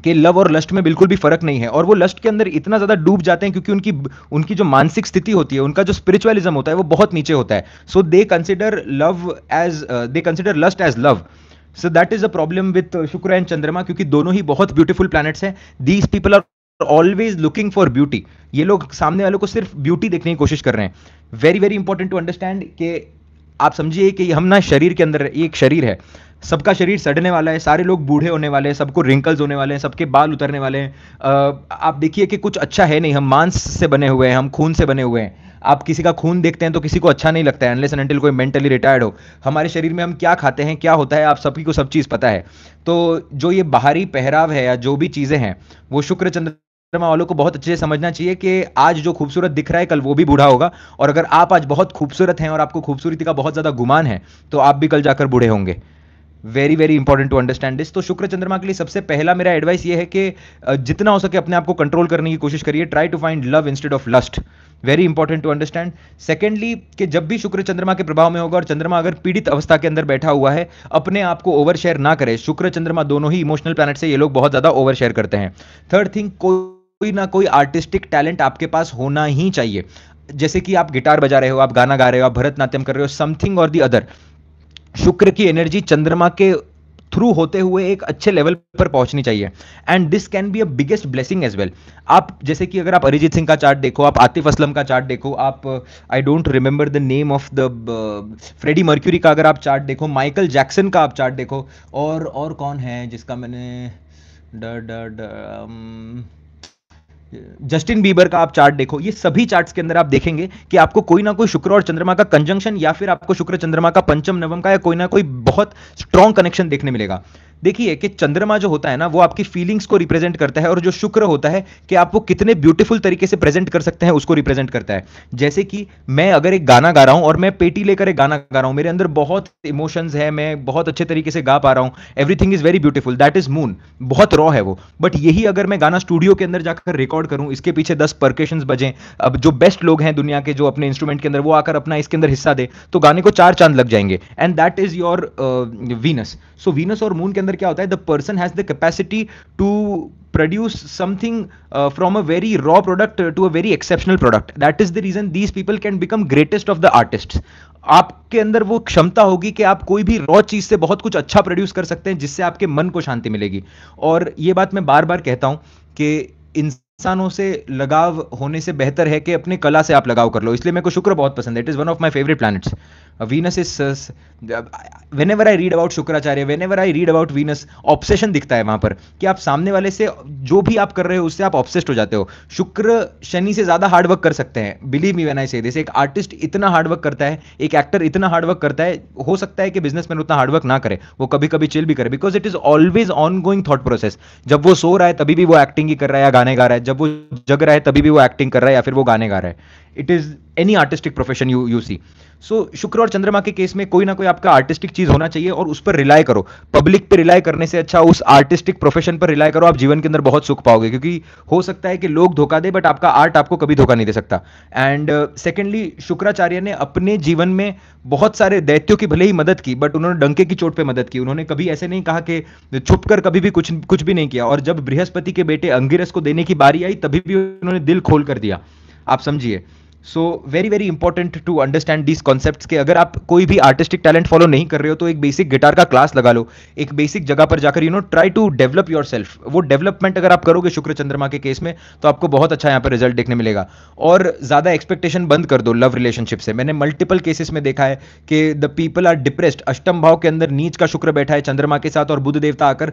कि लव और लस्ट में बिल्कुल भी फर्क नहीं है और वो लस्ट के अंदर इतना ज्यादा डूब जाते हैं क्योंकि उनकी उनकी जो मानसिक स्थिति होती है उनका जो स्पिरिचुअलिज्म होता है वो बहुत नीचे होता है so they consider love as they consider lust as love so that is a problem with शुक्र एंड चंद्रमा क्योंकि दोनों ही बहुत ब्यूटीफुल प्लैनेट्स हैं these people are always looking for beauty ये लोग सामने वालों को सिर्फ ब्यूटी देखने की कोशिश कर रहे हैं very very important to understand कि आप समझिए कि हम ना शरीर के अंदर एक शरीर है सबका शरीर सड़ने वाला है सारे लोग बूढ़े होने वाले हैं सबको रिंकल्स होने वाले हैं सबके बाल उतरने वाले हैं आप देखिए कि कुछ अच्छा है नहीं हम मांस से बने हुए हैं हम खून से बने हुए हैं आप किसी का खून देखते हैं तो किसी को अच्छा नहीं लगता है अनलेस एंड अनटिल कोई मेंटली रिटायर्ड हो हमारे शरीर में हम क्या खाते हैं क्या होता है आप सभी को सब चीज़ पता है तो जो ये बाहरी पहराव है या जो भी चीज़ें हैं वो शुक्र चंद्रमा वालों को बहुत अच्छे से समझना चाहिए कि आज जो खूबसूरत दिख रहा है कल वो भी बूढ़ा होगा और अगर आप आज बहुत खूबसूरत हैं और आपको खूबसूरती का बहुत ज़्यादा गुमान है तो आप भी कल जाकर बूढ़े होंगे very very important to understand this तो शुक्र चंद्रमा के लिए सबसे पहला मेरा एडवाइस ये है कि जितना हो सके अपने आप को कंट्रोल करने की कोशिश करिए try to find love instead of lust very important to understand secondly कि जब भी शुक्र चंद्रमा के प्रभाव में होगा और चंद्रमा अगर पीड़ित अवस्था के अंदर बैठा हुआ है अपने आप को ओवर शेयर ना करें शुक्र चंद्रमा दोनों ही इमोशनल प्लानट से ये लोग बहुत ज्यादा ओवर शेयर करते हैं थर्ड थिंग कोई ना कोई आर्टिस्टिक टैलेंट आपके पास होना ही चाहिए जैसे कि आप गिटार बजा रहे हो आप गाना गा रहे हो आप भरतनाट्यम कर रहे हो समथिंग और दी अदर शुक्र की एनर्जी चंद्रमा के थ्रू होते हुए एक अच्छे लेवल पर पहुंचनी चाहिए and this can be a biggest blessing as well आप जैसे कि अगर आप अरिजीत सिंह का चार्ट देखो आप आतिफ असलम का चार्ट देखो आप I don't remember the name of the Freddie Mercury का अगर आप चार्ट देखो माइकल जैक्सन का आप चार्ट देखो और और कौन है जिसका मैंने डर डर डर um, जस्टिन बीबर का आप चार्ट देखो ये सभी चार्ट्स के अंदर आप देखेंगे कि आपको कोई ना कोई शुक्र और चंद्रमा का कंजंक्शन या फिर आपको शुक्र चंद्रमा का पंचम नवम का या कोई ना कोई बहुत स्ट्रॉन्ग कनेक्शन देखने मिलेगा देखिए कि चंद्रमा जो होता है ना वो आपकी फीलिंग्स को रिप्रेजेंट करता है और जो शुक्र होता है कि आप वो कितने ब्यूटीफुल तरीके से प्रेजेंट कर सकते हैं उसको रिप्रेजेंट करता है जैसे कि मैं अगर एक गाना गा रहा हूं और मैं पेटी लेकर एक गाना गा रहा हूं मेरे अंदर बहुत इमोशंस है मैं बहुत अच्छे तरीके से गा पा रहा हूं everything is very beautiful that is moon बहुत रॉ है वो बट यही अगर मैं गाना स्टूडियो के अंदर जाकर रिकॉर्ड करूं इसके पीछे दस परकेशन बजे अब जो बेस्ट लोग हैं दुनिया के जो अपने इंस्ट्रूमेंट के अंदर वो आकर अपना इसके अंदर हिस्सा दे तो गाने को चार चांद लग जाएंगे and that is your Venus so Venus और मून के अंदर क्या होता है the person has the capacity to produce something from a very raw product to a very exceptional product that is the reason these people can become greatest of the artist आपके अंदर वो क्षमता होगी कि आप कोई भी रॉ चीज से बहुत कुछ अच्छा प्रोड्यूस कर सकते हैं जिससे आपके मन को शांति मिलेगी और ये बात मैं बार बार कहता हूं कि इंसान इंसानों से लगाव होने से बेहतर है कि अपने कला से आप लगाव कर लो इसलिए मेरे को शुक्र बहुत पसंद है it is one of my favourite plan Venus is whenever I read about Shukracharya whenever I read about Venus obsession दिखता है वहां पर कि आप सामने वाले से जो भी आप कर रहे हो उससे आप ऑब्सेस्ड हो जाते हो शुक्र शनि से ज़्यादा हार्डवर्क कर सकते हैं बिलीव मी वेन आई से दिस एक आर्टिस्ट इतना हार्डवर्क करता है एक एक्टर इतना हार्डवर्क करता है हो सकता है कि बिजनेसमैन उतना हार्डवर्क ना करे वो कभी कभी चिल भी करे because it is always ongoing thought process जब वो सो रहा है तभी भी वो एक्टिंग ही कर रहा है या गाने गा रहा है जब वो जग रहा है तभी भी वो एक्टिंग कर रहा है या फिर वो गाने गा रहा है it is any artistic profession you you see so so, शुक्र और चंद्रमा के केस में कोई ना कोई आपका आर्टिस्टिक चीज होना चाहिए और उस पर रिलाय करो पब्लिक पे रिलाय करने से अच्छा उस आर्टिस्टिक प्रोफेशन पर रिलाय करो आप जीवन के अंदर बहुत सुख पाओगे क्योंकि हो सकता है कि लोग धोखा दे बट आपका आर्ट आपको कभी धोखा नहीं दे सकता एंड सेकेंडली uh, शुक्राचार्य ने अपने जीवन में बहुत सारे दैत्यों की भले ही मदद की बट उन्होंने डंके की चोट पर मदद की उन्होंने कभी ऐसे नहीं कहा कि छुप कभी भी कुछ कुछ भी नहीं किया और जब बृहस्पति के बेटे अंगिरस को देने की बारी आई तभी भी उन्होंने दिल खोल कर दिया आप समझिए so very very important to understand these concept के अगर आप कोई भी आर्टिस्टिक टैलेंट फॉलो नहीं कर रहे हो तो एक बेसिक गिटार का क्लास लगा लो एक बेसिक जगह पर जाकर you know try to develop yourself वो डेवलपमेंट अगर आप करोगे शुक्र चंद्रमा के केस में तो आपको बहुत अच्छा यहाँ पर रिजल्ट देखने मिलेगा और ज़्यादा एक्सपेक्टेशन बंद कर दो लव रिलेशनशिप से मैंने मल्टीपल केसेस में देखा है कि द पीपल आर डिप्रेस्ड अष्टम भाव के अंदर नीच का शुक्र बैठा है चंद्रमा के साथ और बुद्ध देवता आकर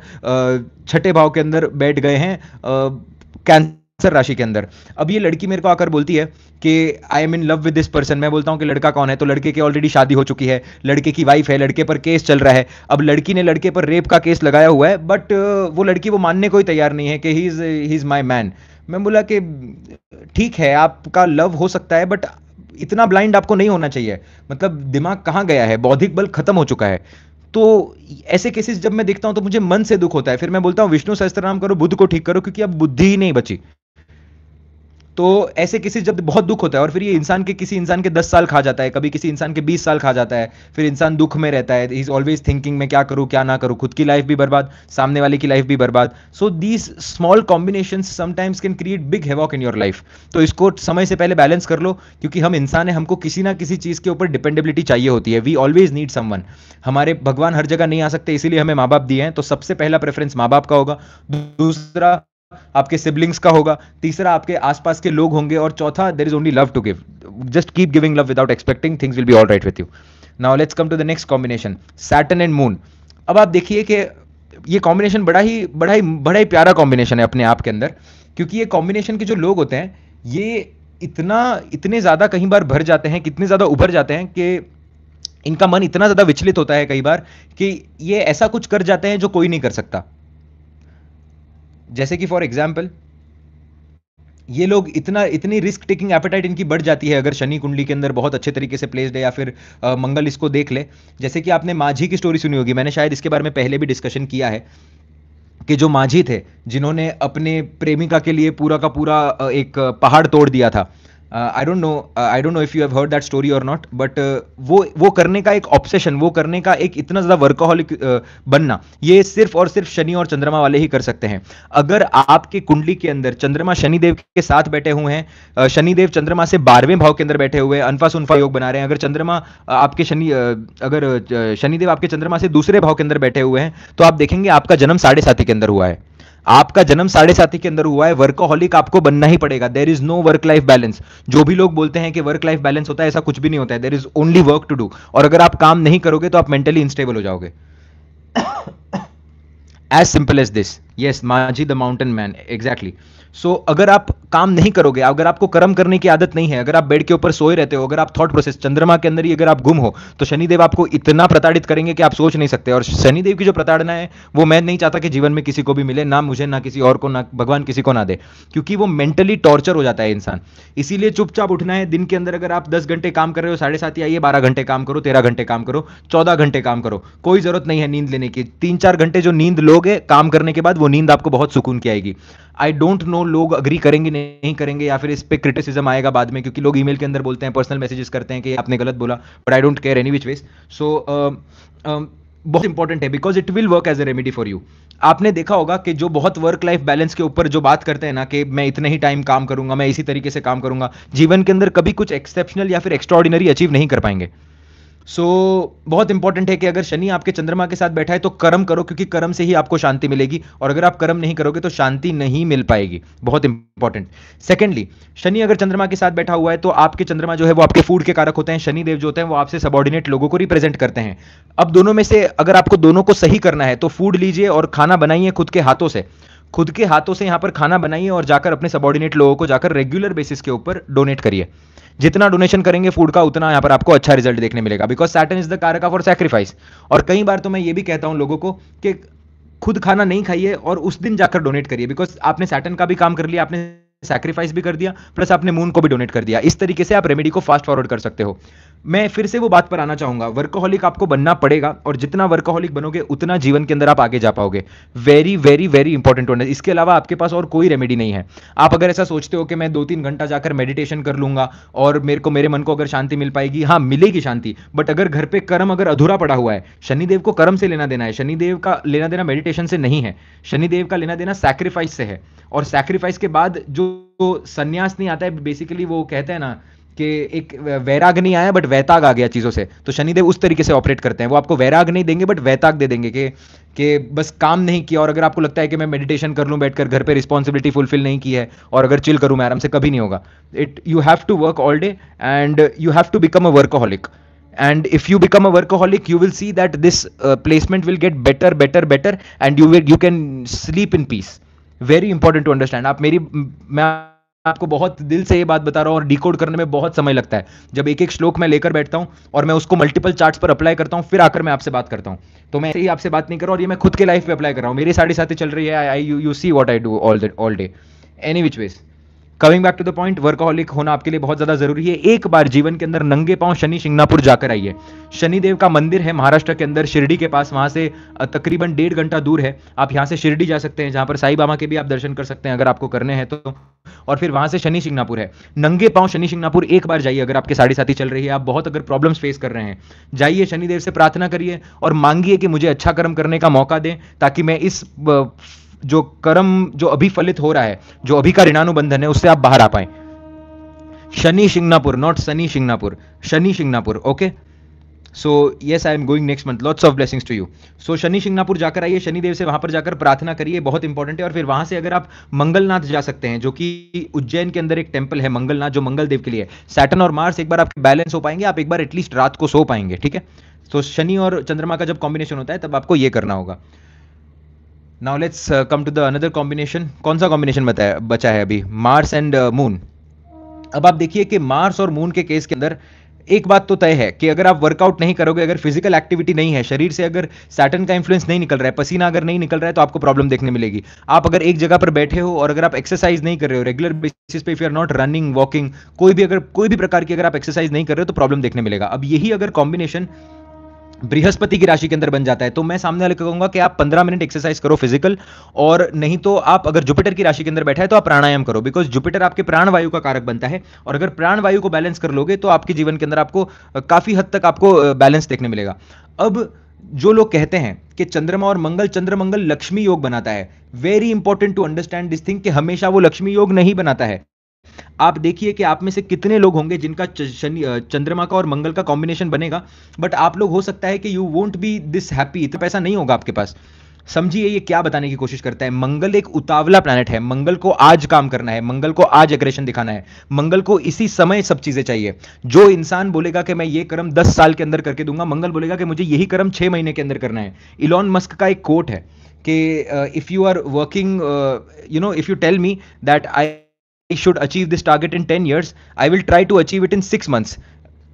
छठे भाव के अंदर बैठ गए हैं कैंसर सर राशि के अंदर अब ये लड़की मेरे को आकर बोलती है कि I am in love with this person मैं बोलता हूँ कि लड़का कौन है तो लड़के की ऑलरेडी शादी हो चुकी है लड़के की वाइफ है लड़के पर केस चल रहा है अब लड़की ने लड़के पर रेप का केस लगाया हुआ है बट वो लड़की वो मानने को ही तैयार नहीं है कि he is he is my man मैं बोला कि ठीक है आपका लव हो सकता है बट इतना ब्लाइंड आपको नहीं होना चाहिए मतलब दिमाग कहाँ गया है बौद्धिक बल खत्म हो चुका है तो ऐसे केसेस जब मैं देखता हूं तो मुझे मन से दुख होता है फिर मैं बोलता हूं विष्णु सहस्त्र नाम करो बुद्ध को ठीक करो क्योंकि अब बुद्धि ही नहीं बची तो ऐसे किसी जब बहुत दुख होता है और फिर ये इंसान के किसी इंसान के दस साल खा जाता है कभी किसी इंसान के बीस साल खा जाता है फिर इंसान दुख में रहता है इज ऑलवेज थिंकिंग मैं क्या करूँ क्या ना करूँ खुद की लाइफ भी बर्बाद सामने वाले की लाइफ भी बर्बाद so these small combination sometimes can create big havoc in your life तो इसको समय से पहले बैलेंस कर लो क्योंकि हम इंसान है हमको किसी ना किसी चीज़ के ऊपर डिपेंडेबिलिटी चाहिए होती है वी ऑलवेज नीड समवन हमारे भगवान हर जगह नहीं आ सकते इसीलिए हमें माँ बाप दिए हैं तो सबसे पहला प्रेफरेंस माँ बाप का होगा दूसरा आपके सिबलिंग्स का होगा तीसरा आपके आसपास के लोग होंगे और चौथा there is only love to give just keep giving love without expecting things will be all right with you now let's come to the next combination Saturn and moon अब आप देखिए कि ये कॉम्बिनेशन बड़ा ही बड़ा ही बड़ा ही प्यारा कॉम्बिनेशन है अपने आप के अंदर क्योंकि ये कॉम्बिनेशन के जो लोग होते हैं ये इतना इतने ज़्यादा कहीं बार भर जाते हैं कितने ज़्यादा उभर जाते हैं कि इनका मन इतना ज़्यादा विचलित होता है कई बार कि ये ऐसा कुछ कर जाते हैं जो कोई नहीं कर सकता जैसे कि फॉर एग्जाम्पल ये लोग इतना इतनी रिस्क टेकिंग एपेटाइट इनकी बढ़ जाती है अगर शनि कुंडली के अंदर बहुत अच्छे तरीके से प्लेस्ड है या फिर आ, मंगल इसको देख ले जैसे कि आपने माझी की स्टोरी सुनी होगी मैंने शायद इसके बारे में पहले भी डिस्कशन किया है कि जो माझी थे जिन्होंने अपने प्रेमिका के लिए पूरा का पूरा एक पहाड़ तोड़ दिया था I don't know I don't know if you have heard that story और नॉट बट वो वो करने का एक ऑप्शेशन वो करने का एक इतना ज़्यादा वर्कोहॉलिक uh, बनना ये सिर्फ और सिर्फ शनि और चंद्रमा वाले ही कर सकते हैं अगर आपके कुंडली के अंदर चंद्रमा शनिदेव के साथ बैठे हुए हैं uh, शनिदेव चंद्रमा से बारहवें भाव के अंदर बैठे हुए हैं अनफा सुनफा योग बना रहे हैं अगर चंद्रमा uh, आपके शनि uh, अगर शनिदेव आपके चंद्रमा से दूसरे भाव के अंदर बैठे हुए हैं तो आप देखेंगे आपका जन्म साढ़े साथी के अंदर हुआ है आपका जन्म साढ़े साथी के अंदर हुआ है वर्कोहॉलिक आपको बनना ही पड़ेगा there is no work life balance जो भी लोग बोलते हैं कि वर्क लाइफ बैलेंस होता है ऐसा कुछ भी नहीं होता है there is only work to do और अगर आप काम नहीं करोगे तो आप मेंटली इंस्टेबल हो जाओगे as simple as this yes Manjhi the mountain man exactly so so, अगर आप काम नहीं करोगे अगर आपको कर्म करने की आदत नहीं है अगर आप बेड के ऊपर सोए रहते हो अगर आप थॉट प्रोसेस चंद्रमा के अंदर ही अगर आप गुम हो तो शनिदेव आपको इतना प्रताड़ित करेंगे कि आप सोच नहीं सकते और शनिदेव की जो प्रताड़ना है वो मैं नहीं चाहता कि जीवन में किसी को भी मिले ना मुझे ना किसी और को ना भगवान किसी को ना दे क्योंकि वो मेंटली टॉर्चर हो जाता है इंसान इसीलिए चुपचाप उठना है दिन के अंदर अगर आप दस घंटे काम कर रहे हो साढ़े सात आइए बारह घंटे काम करो तेरह घंटे काम करो चौदह घंटे काम करो कोई जरूरत नहीं है नींद लेने की तीन चार घंटे जो नींद लोगे काम करने के बाद वो नींद आपको बहुत सुकून की आएगी आई डोंट नो नो लोग अग्री करेंगे नहीं करेंगे या फिर इस पर क्रिटिसिज्म आएगा बाद में क्योंकि लोग ईमेल के अंदर बोलते हैं पर्सनल मैसेजेस करते हैं कि आपने गलत बोला but I don't care any which ways so बहुत इंपॉर्टेंट है because it will work as a remedy for you आपने देखा होगा कि जो बहुत वर्क लाइफ बैलेंस के ऊपर जो बात करते हैं ना कि मैं इतने ही टाइम काम करूंगा मैं इसी तरीके से काम करूंगा जीवन के अंदर कभी कुछ एक्सेप्शनल या फिर एक्स्ट्रॉर्डिनरी अचीव नहीं कर पाएंगे सो so, बहुत इंपॉर्टेंट है कि अगर शनि आपके चंद्रमा के साथ बैठा है तो कर्म करो क्योंकि कर्म से ही आपको शांति मिलेगी और अगर आप कर्म नहीं करोगे तो शांति नहीं मिल पाएगी बहुत इंपॉर्टेंट सेकेंडली शनि अगर चंद्रमा के साथ बैठा हुआ है तो आपके चंद्रमा जो है वो आपके फूड के कारक होते हैं शनि देव जो होते हैं वो आपसे सबॉर्डिनेट लोगों को रिप्रेजेंट करते हैं अब दोनों में से अगर आपको दोनों को सही करना है तो फूड लीजिए और खाना बनाइए खुद के हाथों से खुद के हाथों से यहां पर खाना बनाइए और जाकर अपने सबॉर्डिनेट लोगों को जाकर रेगुलर बेसिस के ऊपर डोनेट करिए जितना डोनेशन करेंगे फूड का उतना यहाँ पर आपको अच्छा रिजल्ट देखने मिलेगा बिकॉज सैटन इज द कारका फॉर सेक्रीफाइस और कई बार तो मैं ये भी कहता हूँ लोगों को कि खुद खाना नहीं खाइए और उस दिन जाकर डोनेट करिए बिकॉज आपने सैटन का भी काम कर लिया आपने सैक्रीफाइस भी कर दिया प्लस आपने मून को भी डोनेट कर दिया इस तरीके से आप रेमेडी को फास्ट फॉरवर्ड कर सकते हो मैं फिर से वो बात पर आना चाहूंगा वर्कोहलिक आपको बनना पड़ेगा और जितना वर्कोहलिक बनोगे उतना जीवन के अंदर आप आगे जा पाओगे वेरी वेरी वेरी इंपॉर्टेंट होना इसके अलावा आपके पास और कोई रेमेडी नहीं है आप अगर ऐसा सोचते हो कि मैं दो तीन घंटा जाकर मेडिटेशन कर लूंगा और मेरे को मेरे मन को अगर शांति मिल पाएगी हाँ मिलेगी शांति बट अगर घर पर कर्म अगर अधूरा पड़ा हुआ है शनिदेव को कर्म से लेना देना है शनिदेव का लेना देना मेडिटेशन से नहीं है शनिदेव का लेना देना सैक्रिफाइस से है और सैक्रिफाइस के बाद जो संन्यास नहीं आता है बेसिकली वो कहते हैं ना कि एक वैराग नहीं आया बट वैताग आ गया चीज़ों से तो शनिदेव उस तरीके से ऑपरेट करते हैं वो आपको वैराग नहीं देंगे बट वैताग दे देंगे कि कि बस काम नहीं किया और अगर आपको लगता है कि मैं मेडिटेशन कर लूँ बैठकर घर पे रिस्पॉन्सिबिलिटी फुलफिल नहीं की है और अगर चिल करूँ मैं आराम से कभी नहीं होगा it you have to work all day and you have to become a workaholic and if you become a workaholic you will see that this placement will get better better better and you you can sleep in peace very important to understand आप मेरी मैं आपको बहुत दिल से ये बात बता रहा हूँ और डिकोड करने में बहुत समय लगता है जब एक एक श्लोक मैं लेकर बैठता हूँ और मैं उसको मल्टीपल चार्ट्स पर अप्लाई करता हूँ फिर आकर मैं आपसे बात करता हूँ तो मैं ही आपसे बात नहीं कर रहा और ये मैं खुद के लाइफ पे अप्लाई कर रहा हूँ मेरी साढ़े साथ चल रही है I you you see what I do all all day any which ways coming back to the point workaholic होना आपके लिए बहुत ज्यादा जरूरी है एक बार जीवन के अंदर नंगे पांव शनि शिंगनापुर जाकर आइए शनिदेव का मंदिर है महाराष्ट्र के अंदर शिरडी के पास वहां से तकरीबन डेढ़ घंटा दूर है आप यहाँ से शिरडी जा सकते हैं जहां पर साई बाबा के भी आप दर्शन कर सकते हैं अगर आपको करने हैं तो और फिर वहां से शनि शिंगनापुर है नंगे पांव शनि शिंगनापुर एक बार जाइए अगर आपके साढ़े साथी चल रही है आप बहुत अगर प्रॉब्लम्स फेस कर रहे हैं जाइए शनिदेव से प्रार्थना करिए और मांगिए कि मुझे अच्छा कर्म करने का मौका दें ताकि मैं इस जो कर्म जो अभी फलित हो रहा है जो अभी का ऋणानुबंधन है उससे आप बाहर आ पाए Shani Shingnapur not Sunny Shingnapur Shani Shingnapur okay so yes I am going next month lots of blessings to you so Shani Shingnapur जाकर आइए शनिदेव से वहां पर जाकर प्रार्थना करिए बहुत इंपॉर्टेंट है और फिर वहां से अगर आप मंगलनाथ जा सकते हैं जो कि उज्जैन के अंदर एक टेम्पल है मंगलनाथ जो मंगल देव के लिए सैटन और मार्स एक बार आपके बैलेंस हो पाएंगे आप एक बार एटलीस्ट रात को सो पाएंगे ठीक है तो शनि और चंद्रमा का जब कॉम्बिनेशन होता है तब आपको ये करना होगा now let's come to the another combination कौन सा कॉम्बिनेशन बताया बचा है अभी मार्स एंड मून अब आप देखिए कि मार्स और मून के केस के अंदर एक बात तो तय है कि अगर आप वर्कआउट नहीं करोगे अगर फिजिकल एक्टिविटी नहीं है शरीर से अगर सैटन का इन्फ्लुएंस नहीं निकल रहा है पसीना अगर नहीं निकल रहा है तो आपको प्रॉब्लम देखने मिलेगी आप अगर एक जगह पर बैठे हो और अगर आप एक्सरसाइज नहीं कर रहे हो रेगुलर बेसिस पे if you are not running walking कोई भी अगर कोई भी प्रकार की अगर आप एक्सरसाइज नहीं कर रहे हो तो प्रॉब्लम देखने मिलेगा अब यही अगर कॉम्बिनेशन बृहस्पति की राशि के अंदर बन जाता है तो मैं सामने वाले कहूंगा कि आप 15 मिनट एक्सरसाइज करो फिजिकल और नहीं तो आप अगर जुपिटर की राशि के अंदर बैठा है तो आप प्राणायाम करो बिकॉज जुपिटर आपके प्राणवायु का कारक बनता है और अगर प्राणवायु को बैलेंस कर लोगे तो आपके जीवन के अंदर आपको काफी हद तक आपको बैलेंस देखने मिलेगा अब जो लोग कहते हैं कि चंद्रमा और मंगल चंद्रमंगल लक्ष्मी योग बनाता है very important to understand this thing कि हमेशा वो लक्ष्मी योग नहीं बनाता है आप देखिए कि आप में से कितने लोग होंगे जिनका शनि चंद्रमा का और मंगल का कॉम्बिनेशन बनेगा बट आप लोग हो सकता है कि you won't be this happy इतना पैसा नहीं होगा आपके पास समझिए ये क्या बताने की कोशिश करता है मंगल एक उतावला प्लानट है मंगल को आज काम करना है मंगल को आज एग्रेशन दिखाना है मंगल को इसी समय सब चीजें चाहिए जो इंसान बोलेगा कि मैं ये कर्म दस साल के अंदर करके दूंगा मंगल बोलेगा कि मुझे यही कर्म छह महीने के अंदर करना है इलॉन मस्क का एक कोट है कि if you are working you know if you tell me that I I should achieve this target in ten years I will try to achieve it in six months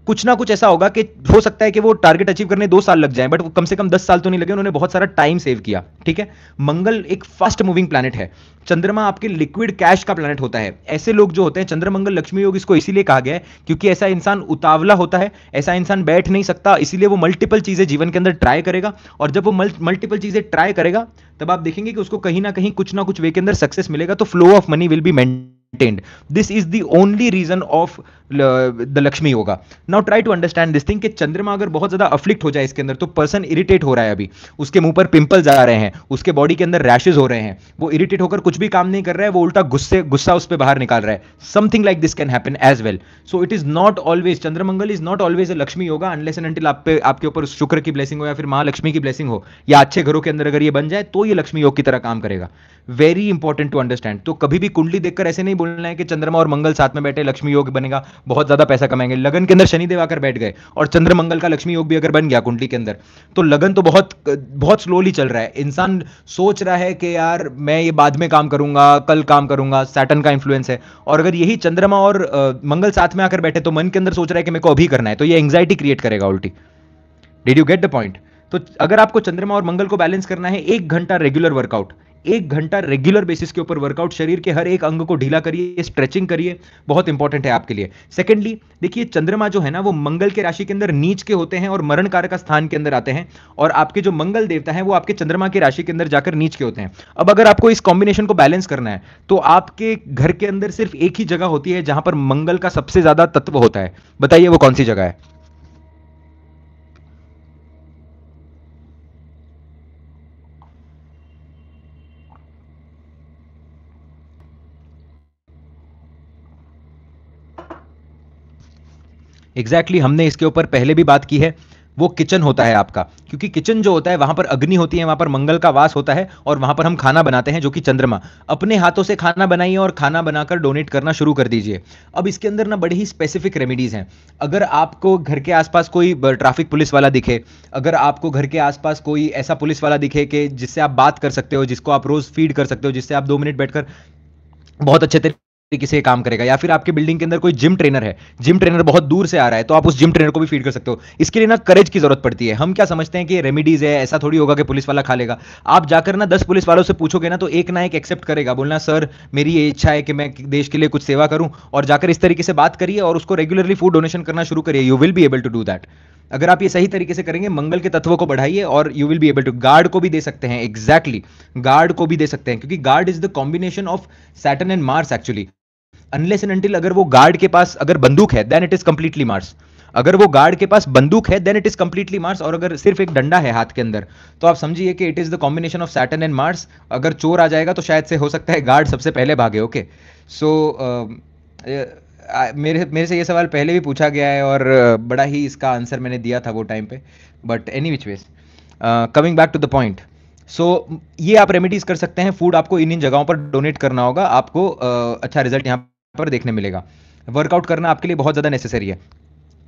कुछ ना कुछ ऐसा होगा कि हो सकता है कि वो टारगेट अचीव करने दो साल लग जाए बट कम से कम दस साल तो नहीं लगे उन्होंने बहुत सारा टाइम सेव किया ठीक है मंगल एक फास्ट मूविंग प्लानट है चंद्रमा आपके लिक्विड कैश का प्लानट होता है ऐसे लोग जो होते हैं चंद्रमंगल लक्ष्मी योग इसको इसीलिए कहा गया है क्योंकि ऐसा इंसान उतावला होता है ऐसा इंसान बैठ नहीं सकता इसीलिए वो मल्टीपल चीजें जीवन के अंदर ट्राई करेगा और जब वो मल्टीपल चीजें ट्राई करेगा तब आप देखेंगे कि उसको कहीं ना कहीं कुछ ना कुछ वे के अंदर सक्सेस मिलेगा तो flow of money will be maintain maintained this is the only reason of the Lakshmi होगा now try to understand this thing कि चंद्रमा अगर बहुत ज्यादा अफ्लिक्ट हो जाए इसके अंदर तो पर्सन इरिटेट हो रहा है अभी उसके मुंह पर पिंपल जा रहे हैं उसके बॉडी के अंदर रैशेज हो रहे हैं वो इरिटेट होकर कुछ भी काम नहीं कर रहा है वो उल्टा गुस्से गुस्सा उस पर बाहर निकाल रहा है something like this can happen as well so it is not always चंद्रमंगल is not always a Lakshmi होगा अनलेस एंड अंटिल आप पे आपके ऊपर शुक्र की ब्लेसिंग हो या फिर महालक्ष्मी लक्ष्मी की ब्लेसिंग हो या अच्छे घरों के अंदर अगर ये बन जाए तो ये लक्ष्मी योग की तरह काम करेगा वेरी इंपॉर्टेंट टू अंडरस्टैंड तो कभी भी कुंडली देखकर ऐसे नहीं बोलना है कि चंद्रमा और मंगल साथ में बैठे लक्ष्मी योग बनेगा बहुत ज़्यादा पैसा कमाएंगे लगन के अंदर शनिदेव आकर बैठ गए और चंद्रमंगल का लक्ष्मी योग भी अगर बन गया कुंडली के अंदर तो लगन तो बहुत बहुत स्लोली चल रहा है इंसान सोच रहा है कि यार मैं ये बाद में काम करूंगा कल काम करूंगा सैटन का इन्फ्लुएंस है और अगर यही चंद्रमा और मंगल साथ में आकर बैठे तो मन के अंदर सोच रहा है कि मेरे को अभी करना है तो ये एंग्जाइटी क्रिएट करेगा उल्टी did you get the point तो अगर आपको चंद्रमा और मंगल को बैलेंस करना है एक घंटा रेगुलर वर्कआउट एक घंटा रेगुलर बेसिस के ऊपर वर्कआउट शरीर के हर एक अंग को ढीला करिए स्ट्रेचिंग करिए बहुत इंपॉर्टेंट है आपके लिए सेकेंडली देखिए चंद्रमा जो है ना वो मंगल के राशि के अंदर नीच के होते हैं और मरण कारक स्थान के अंदर आते हैं और आपके जो मंगल देवता है वो आपके चंद्रमा की राशि के अंदर जाकर नीच के होते हैं अब अगर आपको इस कॉम्बिनेशन को बैलेंस करना है तो आपके घर के अंदर सिर्फ एक ही जगह होती है जहां पर मंगल का सबसे ज्यादा तत्व होता है बताइए वो कौन सी जगह है एग्जैक्टली exactly हमने इसके ऊपर पहले भी बात की है वो किचन होता है आपका क्योंकि किचन जो होता है वहां पर अग्नि होती है वहां पर मंगल का वास होता है और वहां पर हम खाना बनाते हैं जो कि चंद्रमा अपने हाथों से खाना बनाइए और खाना बनाकर डोनेट करना शुरू कर दीजिए अब इसके अंदर ना बड़ी ही स्पेसिफिक रेमेडीज हैं अगर आपको घर के आसपास कोई ट्रैफिक पुलिस वाला दिखे अगर आपको घर के आसपास कोई ऐसा पुलिस वाला दिखे कि जिससे आप बात कर सकते हो जिसको आप रोज फीड कर सकते हो जिससे आप दो मिनट बैठकर बहुत अच्छे तरीके तरीके से काम करेगा या फिर आपके बिल्डिंग के अंदर कोई जिम ट्रेनर है जिम ट्रेनर बहुत दूर से आ रहा है तो आप उस जिम ट्रेनर को भी फीड कर सकते हो इसके लिए ना करेज की जरूरत पड़ती है हम क्या समझते हैं कि रेमेडीज है ऐसा थोड़ी होगा कि पुलिस वाला खा लेगा आप जाकर ना दस पुलिस वालों से पूछोगे ना तो एक ना एक एक्सेप्ट करेगा बोलना सर मेरी ये इच्छा है कि मैं देश के लिए कुछ सेवा करूं और जाकर इस तरीके से बात करिए और उसको रेगुलरली फूड डोनेशन करना शुरू करिए you will be able to do that अगर आप ये सही तरीके से करेंगे मंगल के तत्व को बढ़ाइए और you will be able to guard को भी दे सकते हैं एग्जैक्टली exactly, गार्ड को भी दे सकते हैं क्योंकि guard is the combination of Saturn and Mars actually unless and until अगर वो गार्ड के पास अगर बंदूक है then it is completely Mars अगर वो गार्ड के पास बंदूक है then it is completely Mars और अगर सिर्फ एक डंडा है हाथ के अंदर तो आप समझिए कि it is the combination of Saturn and Mars अगर चोर आ जाएगा तो शायद से हो सकता है गार्ड सबसे पहले भागे okay okay? So so, uh, मेरे मेरे से ये सवाल पहले भी पूछा गया है और uh, बड़ा ही इसका आंसर मैंने दिया था वो टाइम पे but any which ways coming back to the point so ये आप रेमेडीज कर सकते हैं फूड आपको इन इन जगहों पर डोनेट करना होगा आपको uh, अच्छा रिजल्ट यहाँ पर देखने मिलेगा वर्कआउट करना आपके लिए बहुत ज़्यादा नेसेसरी है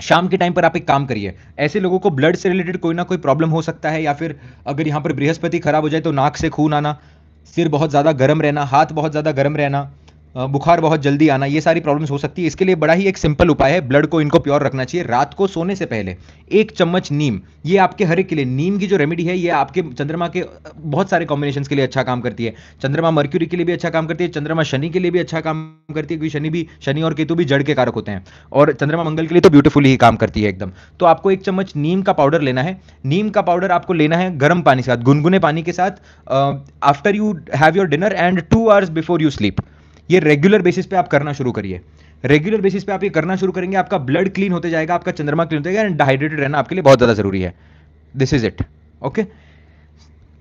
शाम के टाइम पर आप एक काम करिए ऐसे लोगों को ब्लड से रिलेटेड कोई ना कोई प्रॉब्लम हो सकता है या फिर अगर यहाँ पर बृहस्पति खराब हो जाए तो नाक से खून आना सिर बहुत ज़्यादा गर्म रहना हाथ बहुत ज़्यादा गर्म रहना बुखार बहुत जल्दी आना ये सारी प्रॉब्लम्स हो सकती है इसके लिए बड़ा ही एक सिंपल उपाय है ब्लड को इनको प्योर रखना चाहिए रात को सोने से पहले एक चम्मच नीम ये आपके हर एक के लिए नीम की जो रेमेडी है ये आपके चंद्रमा के बहुत सारे कॉम्बिनेशन के लिए अच्छा काम करती है चंद्रमा मर्क्यूरी के लिए भी अच्छा काम करती है चंद्रमा शनि के लिए भी अच्छा काम करती है क्योंकि शनि भी शनि और केतु भी जड़ के कारक होते हैं और चंद्रमा मंगल के लिए तो ब्यूटीफुल ही काम करती है एकदम तो आपको एक चम्मच नीम का पाउडर लेना है नीम का पाउडर आपको लेना है गर्म पानी के साथ गुनगुने पानी के साथ after you have your dinner and two hours before you sleep ये रेगुलर बेसिस पे आप करना शुरू करिए रेगुलर बेसिस पे आप ये करना शुरू करेंगे आपका ब्लड क्लीन होते जाएगा आपका चंद्रमा क्लीन होते जाएगा एंड डिहाइड्रेटेड रहना आपके लिए बहुत ज़्यादा जरूरी है this is it okay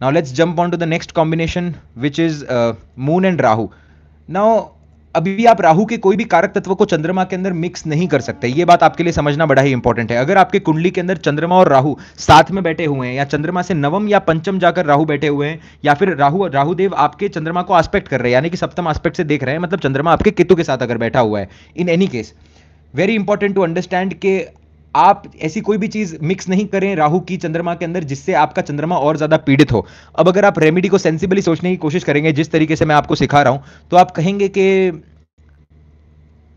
now let's jump on to the next combination which is moon and Rahu now अभी आप राहु के कोई भी कारक तत्व को चंद्रमा के अंदर मिक्स नहीं कर सकते ये बात आपके लिए समझना बड़ा ही इंपॉर्टेंट है अगर आपके कुंडली के अंदर चंद्रमा और राहु साथ में बैठे हुए हैं या चंद्रमा से नवम या पंचम जाकर राहु बैठे हुए हैं या फिर राहु राहुदेव आपके चंद्रमा को आस्पेक्ट कर रहे हैं यानी कि सप्तम आस्पेक्ट से देख रहे हैं मतलब चंद्रमा आपके केतु के साथ अगर बैठा हुआ है in any case very important to understand के आप ऐसी कोई भी चीज मिक्स नहीं करें राहु की चंद्रमा के अंदर जिससे आपका चंद्रमा और ज्यादा पीड़ित हो अब अगर आप रेमेडी को सेंसिबली सोचने की कोशिश करेंगे जिस तरीके से मैं आपको सिखा रहा हूं तो आप कहेंगे कि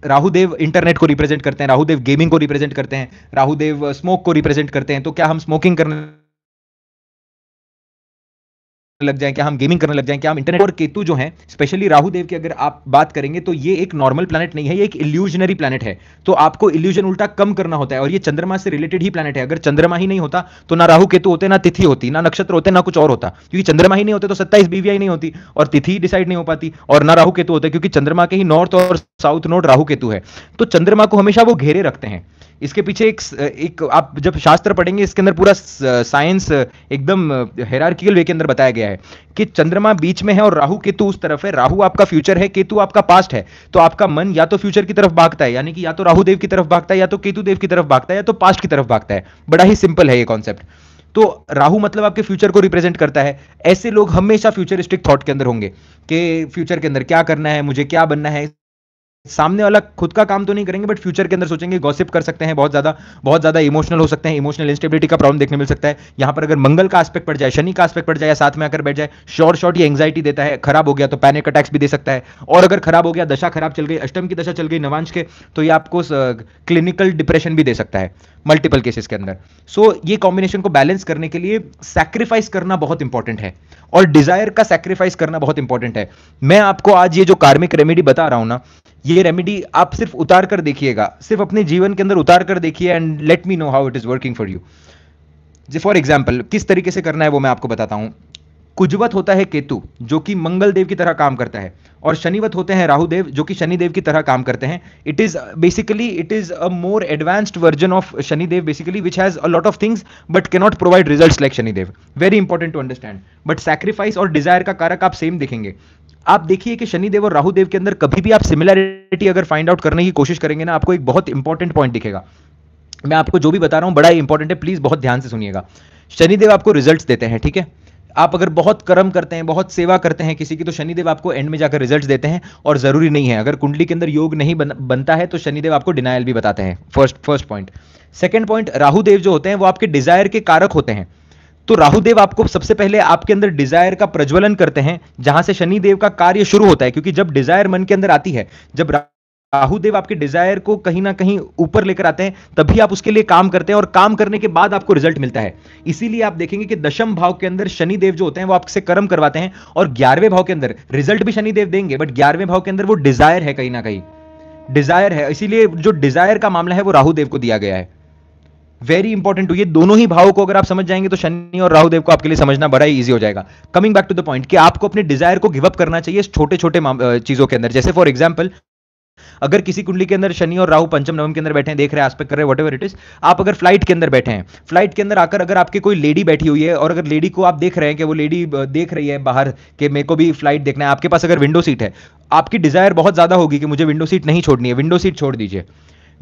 राहुदेव इंटरनेट को रिप्रेजेंट करते हैं राहुदेव गेमिंग को रिप्रेजेंट करते हैं राहुदेव स्मोक को रिप्रेजेंट करते हैं तो क्या हम स्मोकिंग करने लग जाए क्या हम गेमिंग करने लग जाए क्या हम इंटरनेट और केतु जो है स्पेशली राहुदेव की अगर आप बात करेंगे तो ये एक नॉर्मल प्लानट नहीं है ये एक इल्यूजनरी प्लानट है तो आपको इल्यूजन उल्टा कम करना होता है और ये चंद्रमा से रिलेटेड ही प्लानट है अगर चंद्रमा ही नहीं होता तो ना राहु केतु होते ना तिथि होती ना नक्षत्र होते ना कुछ और होता क्योंकि चंद्रमा ही नहीं होते तो सत्ताईस बीवीआई नहीं होती और तिथि डिसाइड नहीं हो पाती और ना राहु केतु होते क्योंकि चंद्रमा के ही नॉर्थ और साउथ नोट राहु केतु है तो चंद्रमा को हमेशा वो घेरे रखते हैं इसके पीछे एक एक आप जब शास्त्र पढ़ेंगे इसके अंदर पूरा साइंस एकदम हेरार्किकल वे के अंदर बताया गया है कि चंद्रमा बीच में है और राहु केतु उस तरफ है राहु आपका फ्यूचर है केतु आपका पास्ट है तो आपका मन या तो फ्यूचर की तरफ भागता है यानी कि या तो राहु देव की तरफ भागता है या तो केतु देव की तरफ भागता है या तो पास्ट की तरफ भागता है बड़ा ही सिंपल है ये कॉन्सेप्ट तो राहु मतलब आपके फ्यूचर को रिप्रेजेंट करता है ऐसे लोग हमेशा फ्यूचरिस्टिक थॉट के अंदर होंगे कि फ्यूचर के अंदर क्या करना है मुझे क्या बनना है सामने वाला खुद का काम तो नहीं करेंगे बट फ्यूचर के अंदर सोचेंगे गॉसिप कर सकते हैं बहुत ज्यादा बहुत ज्यादा इमोशनल हो सकते हैं इमोशनल इंस्टेबिलिटी का प्रॉब्लम देखने मिल सकता है यहां पर अगर मंगल का एस्पेक्ट पड़ जाए शनि का एस्पेक्ट पड़ जाए या साथ में आकर बैठ जाए शॉर्ट शॉर्ट ये एंग्जाइटी देता है खराब हो गया तो पैनिक अटैक्स भी दे सकता है और अगर खराब हो गया दशा खराब चल गई अष्टम की दशा चल गई नवांश के तो ये आपको क्लिनिकल डिप्रेशन भी दे सकता है मल्टीपल केसेस के अंदर सो so, ये कॉम्बिनेशन को बैलेंस करने के लिए सैक्रिफाइस करना बहुत इंपॉर्टेंट है और डिजायर का सैक्रिफाइस करना बहुत इंपॉर्टेंट है मैं आपको आज ये जो कार्मिक रेमेडी बता रहा हूं ना ये रेमेडी आप सिर्फ उतार कर देखिएगा सिर्फ अपने जीवन के अंदर उतार कर देखिए and let me know how it is working for you for example किस तरीके से करना है वो मैं आपको बताता हूँ कुजवत होता है केतु जो कि मंगल देव की तरह काम करता है और शनिवत होते हैं राहु देव जो कि शनि देव की तरह काम करते हैं it is basically it is a more advanced version of Shani Dev basically which has a lot of things but can not provide results like Shani Dev very important to understand but sacrifice और डिजायर का कारक आप सेम देखेंगे आप देखिए कि शनिदेव और राहुदेव के अंदर कभी भी आप सिमिलैरिटी अगर फाइंड आउट करने की कोशिश करेंगे ना आपको एक बहुत इंपॉर्टेंट पॉइंट दिखेगा मैं आपको जो भी बता रहा हूं बड़ा इंपॉर्टेंट है प्लीज बहुत ध्यान से सुनिएगा शनिदेव आपको रिजल्ट देते हैं ठीक है आप अगर बहुत कर्म करते हैं बहुत सेवा करते हैं किसी की तो शनिदेव आपको एंड में जाकर रिजल्ट देते हैं और जरूरी नहीं है अगर कुंडली के अंदर योग नहीं बन, बनता है तो शनिदेव आपको डिनाइल भी बताते हैं first first point second point Rahudev जो होते हैं वो आपके डिजायर के कारक होते हैं तो राहुदेव आपको सबसे पहले आपके अंदर डिजायर का प्रज्वलन करते हैं जहां से शनिदेव का कार्य शुरू होता है क्योंकि जब डिजायर मन के अंदर आती है जब राहुदेव आपके डिजायर को कहीं ना कहीं ऊपर लेकर आते हैं तभी आप उसके लिए काम करते हैं और काम करने के बाद आपको रिजल्ट मिलता है इसीलिए आप देखेंगे कि दशम भाव के अंदर शनि देव जो होते हैं वो आपसे कर्म करवाते हैं और ग्यारहवें भाव के अंदर रिजल्ट भी शनि देव देंगे बट ग्यारहवें भाव के अंदर वो डिजायर है कहीं ना कहीं डिजायर है इसीलिए जो डिजायर का मामला है वो राहुदेव को दिया गया है वेरी इंपॉर्टेंट ये दोनों ही भाव को अगर आप समझ जाएंगे तो शनि और राहुदेव को आपके लिए समझना बड़ा ही ईजी हो जाएगा coming back to the point कि आपको अपने डिजायर को गिव अप करना चाहिए छोटे छोटे चीजों के अंदर जैसे फॉर एग्जाम्पल अगर किसी कुंडली के अंदर शनि और राहु पंचम नवम के अंदर बैठे हैं देख रहे हैं आस्पेक्ट कर रहे हैं वट इट इज आप अगर फ्लाइट के अंदर बैठे हैं फ्लाइट के अंदर आकर अगर आपकी कोई लेडी बैठी हुई है और अगर लेडी को आप देख रहे हैं कि वो लेडी देख रही है बाहर के मेरे को भी फ्लाइट देखना है आपके पास अगर विंडो सीट है आपकी डिजायर बहुत ज्यादा होगी कि मुझे विंडो सीट नहीं छोड़नी है विंडो सीट छोड़ दीजिए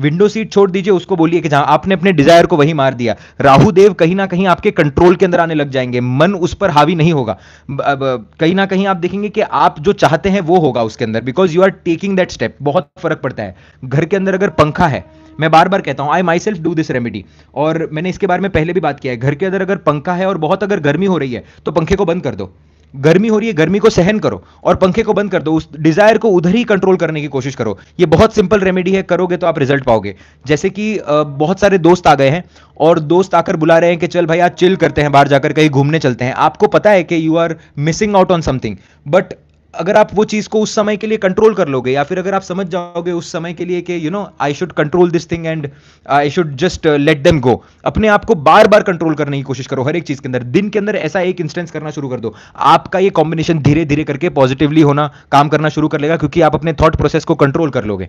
विंडो सीट छोड़ दीजिए उसको बोलिए कि जहां आपने अपने डिजायर को वही मार दिया राहु देव कहीं ना कहीं आपके कंट्रोल के अंदर आने लग जाएंगे मन उस पर हावी नहीं होगा कहीं ना कहीं आप देखेंगे कि आप जो चाहते हैं वो होगा उसके अंदर because you are taking that step बहुत फर्क पड़ता है घर के अंदर अगर पंखा है मैं बार बार कहता हूं I myself do this remedy और मैंने इसके बारे में पहले भी बात किया है घर के अंदर अगर पंखा है और बहुत अगर गर्मी हो रही है तो पंखे को बंद कर दो गर्मी हो रही है गर्मी को सहन करो और पंखे को बंद कर दो उस डिजायर को उधर ही कंट्रोल करने की कोशिश करो ये बहुत सिंपल रेमेडी है करोगे तो आप रिजल्ट पाओगे जैसे कि बहुत सारे दोस्त आ गए हैं और दोस्त आकर बुला रहे हैं कि चल भाई आज चिल करते हैं बाहर जाकर कहीं घूमने चलते हैं आपको पता है कि you are missing out on something but अगर आप वो चीज़ को उस समय के लिए कंट्रोल कर लोगे या फिर अगर आप समझ जाओगे उस समय के लिए कि you know I should control this thing and I should just let them go अपने आप को बार बार कंट्रोल करने की कोशिश करो हर एक चीज़ के अंदर दिन के अंदर ऐसा एक इंस्टेंस करना शुरू कर दो आपका ये कॉम्बिनेशन धीरे धीरे करके पॉजिटिवली होना काम करना शुरू कर लेगा क्योंकि आप अपने थॉट प्रोसेस को कंट्रोल कर लोगे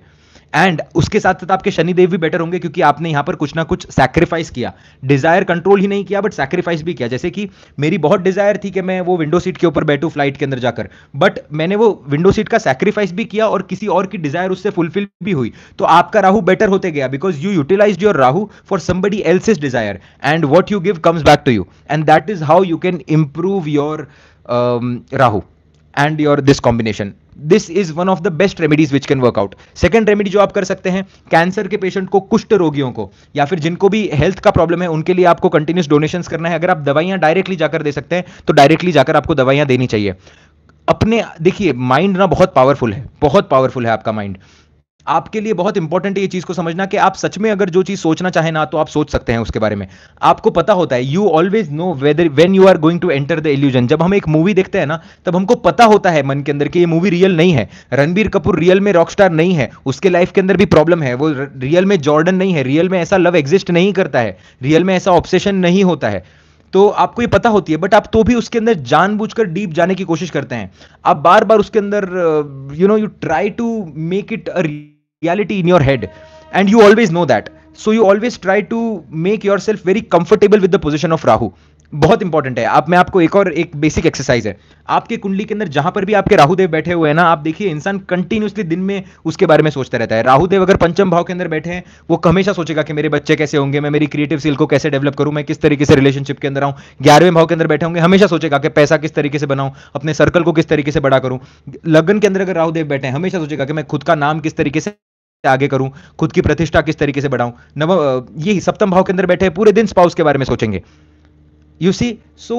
एंड उसके साथ साथ आपके शनिदेव भी बेटर होंगे क्योंकि आपने यहाँ पर कुछ ना कुछ सैक्रिफाइस किया डिजायर कंट्रोल ही नहीं किया बट सैक्रिफाइस भी किया जैसे कि मेरी बहुत डिजायर थी कि मैं वो विंडो सीट के ऊपर बैठू फ्लाइट के अंदर जाकर बट मैंने वो विंडो सीट का सैक्रिफाइस भी किया और किसी और की डिजायर उससे फुलफिल भी हुई तो आपका राहु बेटर होते गया because you utilize your Rahu for somebody else is desire and what you give comes back to you and that is how you can improve your Rahu and your this combination this is one of the best remedies which can work out second remedy जो आप कर सकते हैं कैंसर के पेशेंट को कुष्ठ रोगियों को या फिर जिनको भी हेल्थ का प्रॉब्लम है उनके लिए आपको कंटिन्यूस डोनेशन करना है अगर आप दवाइयां डायरेक्टली जाकर दे सकते हैं तो डायरेक्टली जाकर आपको दवाइयां देनी चाहिए अपने देखिए माइंड ना बहुत पावरफुल है बहुत पावरफुल है आपका माइंड आपके लिए बहुत इंपॉर्टेंट है ये चीज को समझना कि आप सच में अगर जो चीज सोचना चाहे ना तो आप सोच सकते हैं उसके बारे में आपको पता होता है you always know whether when you are going to enter the illusion जब हम एक मूवी देखते हैं ना तब हमको पता होता है मन के अंदर कि ये मूवी रियल नहीं है रणबीर कपूर रियल में रॉकस्टार नहीं है उसके लाइफ के अंदर भी प्रॉब्लम है वो रियल में जॉर्डन नहीं है रियल में ऐसा लव एग्जिस्ट नहीं करता है रियल में ऐसा ऑब्सेशन नहीं होता है तो आपको ये पता होती है बट आप तो भी उसके अंदर जानबूझकर डीप जाने की कोशिश करते हैं आप बार बार उसके अंदर you know you try to make it a reality in your head and you always know that so you always try to make yourself very comfortable with the position of Rahu बहुत इंपॉर्टेंट है आप मैं आपको एक और एक बेसिक एक्सरसाइज है आपकी कुंडली के अंदर जहां पर भी आपके राहुदेव बैठे हुए हैं ना आप देखिए इंसान कंटिन्यूसली दिन में उसके बारे में सोचता रहता है राहुदेव अगर पंचम भाव के अंदर बैठे हैं वो हमेशा सोचेगा कि मेरे बच्चे कैसे होंगे मैं मेरी क्रिएटिव स्किल को कैसे डेवलप करूं मैं किस तरीके से रिलेशनशिप के अंदर आऊं ग्यारहवें भाव के अंदर बैठे होंगे हमेशा सोचेगा कि पैसा किस तरीके से बनाऊं अपने सर्कल को किस तरीके से बड़ा करूं लगन के अंदर अगर राहुदेव बैठे हैं हमेशा सोचेगा कि मैं खुद का नाम किस तरीके से आगे करूं खुद की प्रतिष्ठा किस तरीके से बढ़ाऊं नव ये सप्तम भाव के अंदर बैठे पूरे दिन स्पाउस के बारे में सोचेंगे यू सी सो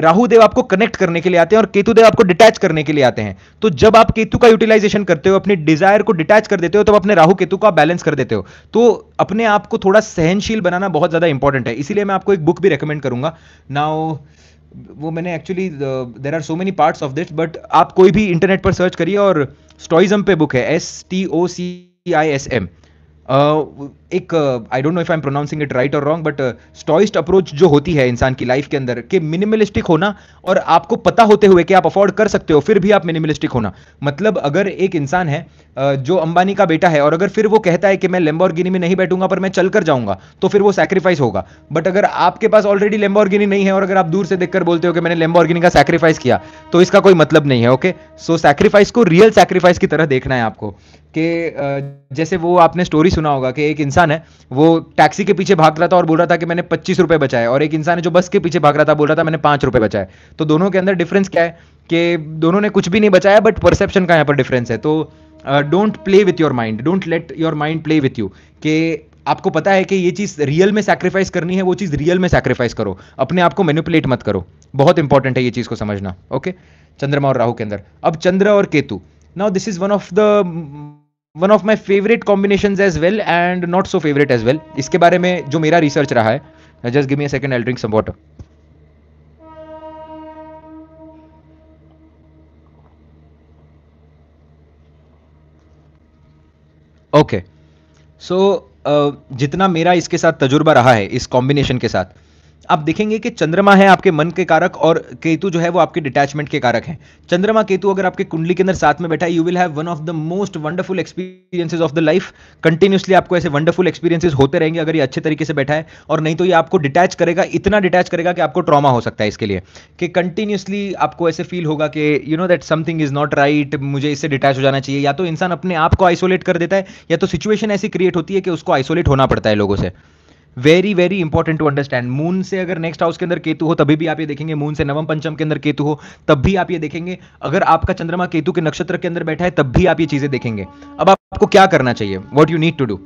राहु देव आपको कनेक्ट करने के लिए आते हैं और केतु देव आपको डिटैच करने के लिए आते हैं तो जब आप केतु का यूटिलाइजेशन करते हो अपनी डिजायर को डिटैच कर देते हो तो अपने राहु केतु का बैलेंस कर देते हो तो अपने आप को थोड़ा सहनशील बनाना बहुत ज्यादा इंपॉर्टेंट है इसीलिए मैं आपको एक बुक भी रिकमेंड करूंगा नाउ वो मैंने actually there are so many parts of this but आप कोई भी इंटरनेट पर सर्च करिए और स्टोइज्म पे बुक है S T O C I S M Uh, एक I don't know if I am pronouncing it right और रॉन्ग बट स्टॉइस्ट अप्रोच जो होती है इंसान की लाइफ के अंदर कि मिनिमलिस्टिक होना और आपको पता होते हुए कि आप अफोर्ड कर सकते हो फिर भी आप मिनिमलिस्टिक होना मतलब अगर एक इंसान है uh, जो अंबानी का बेटा है और अगर फिर वो कहता है कि मैं लेम्बोर्गिनी में नहीं बैठूंगा पर मैं चल कर जाऊंगा तो फिर वो सैक्रीफाइस होगा बट अगर आपके पास ऑलरेडी लेम्बोर्गिनी नहीं है और अगर आप दूर से देखकर बोलते हो कि मैंने लेम्बोर्गिनी का सैक्रीफाइस किया तो इसका कोई मतलब नहीं है ओके सो सैक्रीफाइस को रियल सैक्रीफाइस की तरह देखना है आपको कि जैसे वो आपने स्टोरी सुना होगा कि एक इंसान है वो टैक्सी के पीछे भाग रहा था और बोल रहा था कि मैंने पच्चीस रुपये बचाए और एक इंसान है जो बस के पीछे भाग रहा था बोल रहा था मैंने पाँच रुपये बचाए तो दोनों के अंदर डिफरेंस क्या है कि दोनों ने कुछ भी नहीं बचाया बट परसेप्शन का यहाँ पर डिफरेंस है तो don't play with your mind don't let your mind play with you कि आपको पता है कि ये चीज़ रियल में सैक्रिफाइस करनी है वो चीज़ रियल में सैक्रिफाइस करो अपने आप को मैनिपुलेट मत करो बहुत इंपॉर्टेंट है ये चीज़ को समझना ओके चंद्रमा और राहु के अंदर अब चंद्र और Ketu now this is one of the one of my favourite combination as well and not so favourite as well इसके बारे में जो मेरा रिसर्च रहा है just give me second I drink some water okay so जितना मेरा इसके साथ तजुर्बा रहा है इस कॉम्बिनेशन के साथ uh, आप देखेंगे कि चंद्रमा है आपके मन के कारक और केतु जो है वो आपके डिटैचमेंट के कारक हैं चंद्रमा केतु अगर आपके कुंडली के अंदर साथ में बैठा है you will have one of the most wonderful experiences of the life continuously आपको ऐसे वंडरफुल एक्सपीरियंसेस होते रहेंगे अगर ये अच्छे तरीके से बैठा है और नहीं तो ये आपको डिटैच करेगा इतना डिटैच करेगा कि आपको ट्रॉमा हो सकता है इसके लिए कि कंटिन्यूसली आपको ऐसे फील होगा कि you know that something is not right मुझे इससे डिटैच हो जाना चाहिए या तो इंसान अपने आप को आइसोलेट कर देता है या तो सिचुएशन ऐसी क्रिएट होती है कि उसको आइसोलेट होना पड़ता है लोगों से very very important to understand moon से अगर नेक्स्ट हाउस के अंदर केतु हो तभी भी आप ये देखेंगे मून से नवम पंचम के अंदर केतु हो तब भी आप ये देखेंगे अगर आपका चंद्रमा केतु के नक्षत्र के अंदर बैठा है तब भी आप ये चीजें देखेंगे अब आपको क्या करना चाहिए what you need to do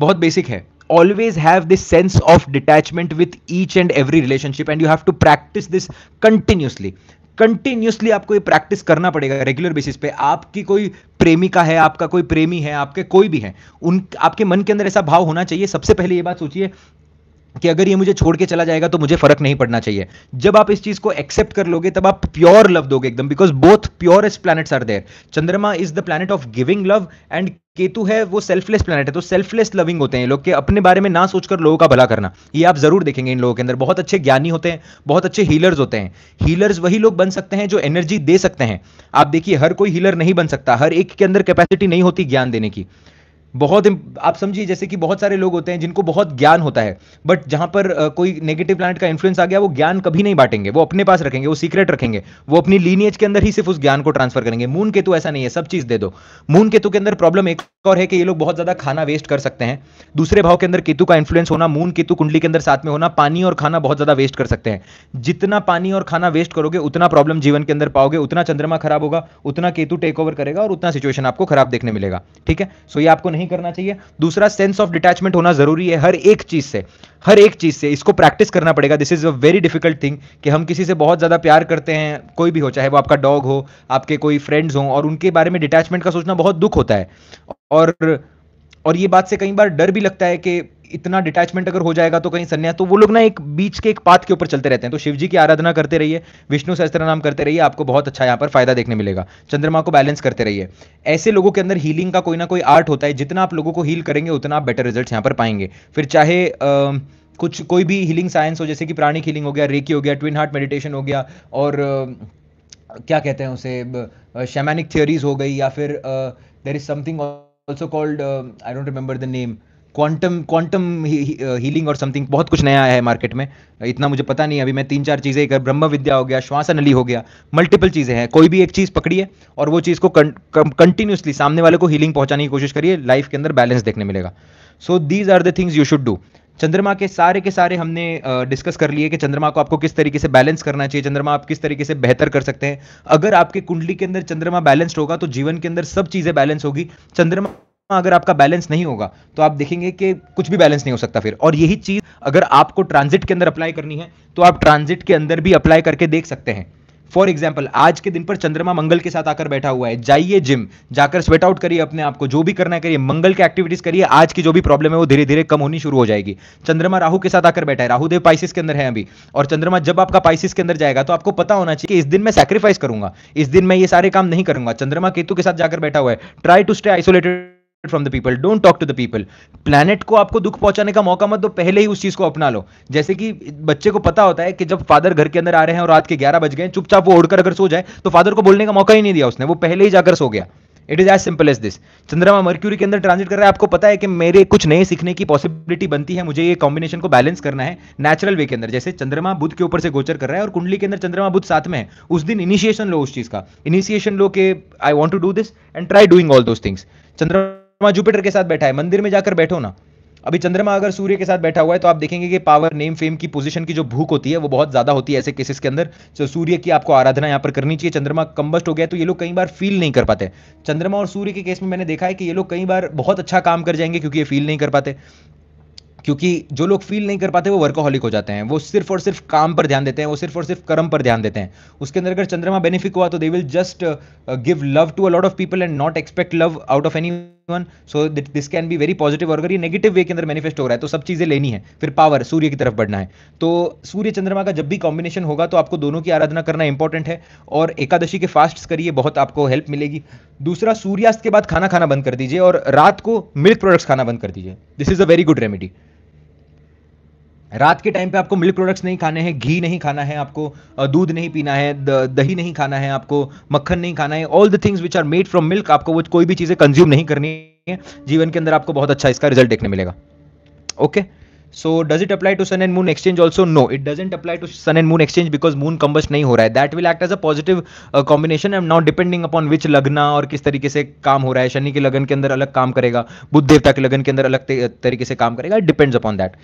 बहुत बेसिक है always have this sense of detachment with each and every relationship and you have to practise this continuously continuously आपको ये प्रैक्टिस करना पड़ेगा रेगुलर बेसिस पे आपकी कोई प्रेमिका है आपका कोई प्रेमी है आपके कोई भी है उन आपके मन के अंदर ऐसा भाव होना चाहिए सबसे पहले ये बात सोचिए कि अगर ये मुझे छोड़ के चला जाएगा तो मुझे फर्क नहीं पड़ना चाहिए जब आप इस चीज को एक्सेप्ट कर लोगे तब आप प्योर लव दोगे एकदम because both purest planets are there Chandrama is the planet of giving love and Ketu है वो सेल्फलेस प्लानट है तो सेल्फलेस लविंग होते हैं लोग के अपने बारे में ना सोचकर लोगों का भला करना ये आप जरूर देखेंगे इन लोगों के अंदर बहुत अच्छे ज्ञानी होते हैं बहुत अच्छे हीलर्स होते हैं हीलर्स वही लोग बन सकते हैं जो एनर्जी दे सकते हैं आप देखिए हर कोई हीलर नहीं बन सकता हर एक के अंदर कैपेसिटी नहीं होती ज्ञान देने की बहुत आप समझिए जैसे कि बहुत सारे लोग होते हैं जिनको बहुत ज्ञान होता है बट जहां पर कोई नेगेटिव प्लांट का इन्फ्लुएंस आ गया वो ज्ञान कभी नहीं बांटेंगे वो अपने पास रखेंगे वो सीक्रेट रखेंगे वो अपनी लीनियज के अंदर ही सिर्फ उस ज्ञान को ट्रांसफर करेंगे मून केतु ऐसा नहीं है सब चीज दे दो मून केतु के अंदर प्रॉब्लम एक और है कि ये लोग बहुत ज्यादा खाना वेस्ट कर सकते हैं दूसरे भाव के अंदर केतु का इन्फ्लुएंस होना मून केतु कुंडली के अंदर साथ में होना पानी और खाना बहुत ज्यादा वेस्ट कर सकते हैं जितना पानी और खाना वेस्ट करोगे उतना प्रॉब्लम जीवन के अंदर पाओगे उतना चंद्रमा खराब होगा उतना केतु टेक ओवर करेगा और उतना सिचुएशन आपको खराब देखने मिलेगा ठीक है सो ये आपको नहीं नहीं करना चाहिए दूसरा सेंस ऑफ डिटैचमेंट होना जरूरी है हर एक चीज से हर एक चीज से इसको प्रैक्टिस करना पड़ेगा this is a very difficult thing कि हम किसी से बहुत ज्यादा प्यार करते हैं कोई भी हो चाहे वो आपका डॉग हो आपके कोई फ्रेंड्स हो और उनके बारे में डिटैचमेंट का सोचना बहुत दुख होता है और और ये बात से कई बार डर भी लगता है कि इतना डिटैचमेंट अगर हो जाएगा तो कहीं सन्यास तो वो लोग ना एक बीच के एक पाथ के ऊपर चलते रहते हैं तो शिव जी की आराधना करते रहिए विष्णु सहस्त्र नाम करते रहिए आपको बहुत अच्छा यहाँ पर फायदा देखने मिलेगा चंद्रमा को बैलेंस करते रहिए ऐसे लोगों के अंदर हीलिंग का कोई ना कोई आर्ट होता है जितना आप लोगों को हील करेंगे उतना आप बेटर रिजल्ट यहाँ पर पाएंगे फिर चाहे आ, कुछ कोई भी हीलिंग साइंस हो जैसे कि प्राणिक हीलिंग हो गया रेकी हो गया ट्विन हार्ट मेडिटेशन हो गया और क्या कहते हैं उसे शैमैनिक थियोरीज हो गई या फिर there is something also called I don't remember the name quantum quantum healing और समथिंग बहुत कुछ नया है मार्केट में इतना मुझे पता नहीं अभी मैं तीन चार चीज़ें कर ब्रह्म विद्या हो गया श्वास नली हो गया मल्टीपल चीज़ें हैं कोई भी एक चीज़ पकड़िए और वो चीज़ को कंटिन्यूसली सामने वाले को हीलिंग पहुंचाने की कोशिश करिए लाइफ के अंदर बैलेंस देखने मिलेगा so these are the things you should do Chandrama के सारे के सारे हमने डिस्कस कर लिए कि चंद्रमा को आपको किस तरीके से बैलेंस करना चाहिए चंद्रमा आप किस तरीके से बेहतर कर सकते हैं अगर आपके कुंडली के अंदर चंद्रमा बैलेंस्ड होगा तो जीवन के अंदर सब चीज़ें बैलेंस होगी चंद्रमा अगर आपका बैलेंस नहीं होगा तो आप देखेंगे कि कुछ भी बैलेंस नहीं हो सकता फिर और यही चीज़ अगर आपको ट्रांजिट के अंदर अप्लाई करनी है तो आप ट्रांजिट के अंदर भी अप्लाई करके देख सकते हैं फॉर एग्जाम्पल आज के दिन पर चंद्रमा मंगल के साथ आकर बैठा हुआ है जाइए जिम जाकर स्वेट आउट करिए अपने आप को जो भी करना करिए मंगल की एक्टिविटीज करिए आज की जो भी प्रॉब्लम है वो धीरे धीरे कम होनी शुरू हो जाएगी चंद्रमा राहु के साथ आकर बैठा है राहुदेव पाइसिस के अंदर है अभी और चंद्रमा जब आपका पाइसिस के अंदर जाएगा तो आपको पता होना चाहिए कि इस दिन मैं सेक्रीफाइस करूंगा इस दिन मैं ये सारे काम नहीं करूंगा चंद्रमा केतु के साथ जाकर बैठा हुआ है try to stay isolated from the people don't talk to the people planet को आपको दुख पहुंचाने का मौका मत दो पहले ही उस चीज को अपना लो जैसे कि बच्चे को पता होता है कि जब फादर घर के अंदर आ रहे हैं और रात के ग्यारह बज गए चुपचाप वो उड़कर अगर सो जाए तो फादर को बोलने का मौका ही नहीं दिया उसने वो पहले ही जाकर सो गया it is as simple as this Chandrama mercury के अंदर ट्रांजिट कर रहा है आपको पता है कि मेरे कुछ नए सीखने की पॉसिबिलिटी बनती है मुझे ये कॉम्बिनेशन को बैलेंस करना है नेचुरल वे के अंदर जैसे चंद्रमा बुद्ध के ऊपर से गोचर कर रहा है और कुंडली के अंदर चंद्रमा बुद्ध साथ में है उस दिन इनिशिएशन लो उस चीज का इनिशिएशन लो के I want to do this and try doing all those things Chandrama वहां जुपिटर के साथ बैठा है मंदिर में जाकर बैठो ना अभी चंद्रमा अगर सूर्य के साथ बैठा हुआ है तो आप देखेंगे कि पावर नेम फेम की पोजीशन की जो भूख होती है वो बहुत ज्यादा होती है ऐसे केसेस के अंदर जो सूर्य की आपको आराधना यहाँ पर करनी चाहिए चंद्रमा कम्बस्ट हो गया तो ये लोग कई बार फील नहीं कर पाते चंद्रमा और सूर्य के केस में मैंने देखा है कि ये लोग कई बार बहुत अच्छा काम कर जाएंगे क्योंकि ये फील नहीं कर पाते क्योंकि जो लोग फील नहीं कर पाते वो वर्कोहॉलिक हो जाते हैं वो सिर्फ और सिर्फ काम पर ध्यान देते हैं वो सिर्फ और सिर्फ कर्म पर ध्यान देते हैं उसके अंदर अगर चंद्रमा बेनिफिक हुआ तो they will just give love to a lot of people and not expect love out of anyone so this can be very positive और अगर ये नेगेटिव वे के अंदर मैनिफेस्ट हो रहा है तो सब चीज़ें लेनी है फिर पावर सूर्य की तरफ बढ़ना है तो सूर्य चंद्रमा का जब भी कॉम्बिनेशन होगा तो आपको दोनों की आराधना करना इंपॉर्टेंट है और एकादशी के फास्ट करिए बहुत आपको हेल्प मिलेगी दूसरा सूर्यास्त के बाद खाना खाना बंद कर दीजिए और रात को मिल्क प्रोडक्ट्स खाना बंद कर दीजिए this is a very good remedy रात के टाइम पे आपको मिल्क प्रोडक्ट्स नहीं खाने हैं घी नहीं खाना है आपको दूध नहीं पीना है दही नहीं खाना है आपको मक्खन नहीं खाना है all the things which are made from milk आपको वो कोई भी चीज़ें कंज्यूम नहीं करनी है जीवन के अंदर आपको बहुत अच्छा इसका रिजल्ट देखने मिलेगा okay so does it apply to sun and moon exchange also no it doesn't apply to sun and moon exchange because moon combust नहीं हो रहा है that will act as a positive combination am not depending upon which लगना और किस तरीके से काम हो रहा है शनि के लगन के अंदर अलग काम करेगा बुद्ध देवता के लगन के अंदर अलग तरीके से काम करेगा it depends upon that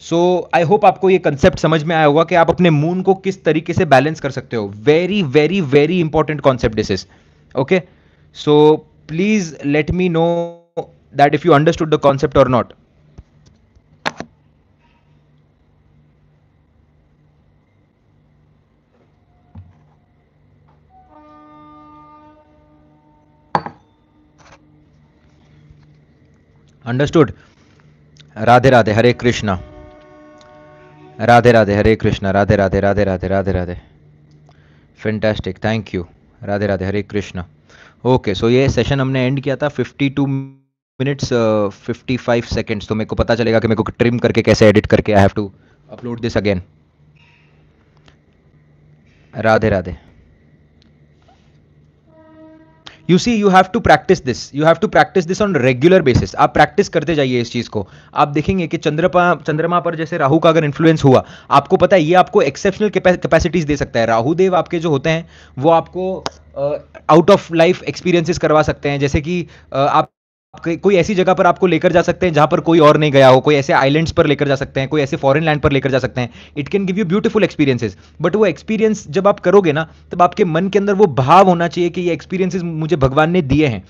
so I hope आपको ये कंसेप्ट समझ में आया होगा कि आप अपने मून को किस तरीके से बैलेंस कर सकते हो very very very important concept this is okay so please let me know that if you understood the concept और not understood Radhe Radhe Hare Krishna Radhe Radhe Hare Krishna Radhe Radhe Radhe Radhe Radhe Radhe fantastic thank you Radhe Radhe Hare Krishna okay so ये सेशन हमने एंड किया था 52 मिनट्स फिफ्टी फाइव सेकेंड्स तो मेरे को पता चलेगा कि मेरे को ट्रिम करके कैसे एडिट करके I have to upload this again Radhe Radhe you see you have to practise this you have to practise this on regular basis आप प्रैक्टिस करते जाइए इस चीज़ को आप देखेंगे कि चंद्रमा चंद्रमा पर जैसे राहु का अगर इन्फ्लुएंस हुआ आपको पता है ये आपको एक्सेप्शनल कैपेसिटीज दे सकता है राहुदेव आपके जो होते हैं वो आपको आउट ऑफ लाइफ एक्सपीरियंसेस करवा सकते हैं जैसे कि uh, आप कोई ऐसी जगह पर आपको लेकर जा सकते हैं जहां पर कोई और नहीं गया हो कोई ऐसे आइलैंड्स पर लेकर जा सकते हैं कोई ऐसे फॉरेन लैंड पर लेकर जा सकते हैं it can give you beautiful experiences but वो एक्सपीरियंस जब आप करोगे ना तब आपके मन के अंदर वो भाव होना चाहिए कि ये एक्सपीरियंसेस मुझे भगवान ने दिए हैं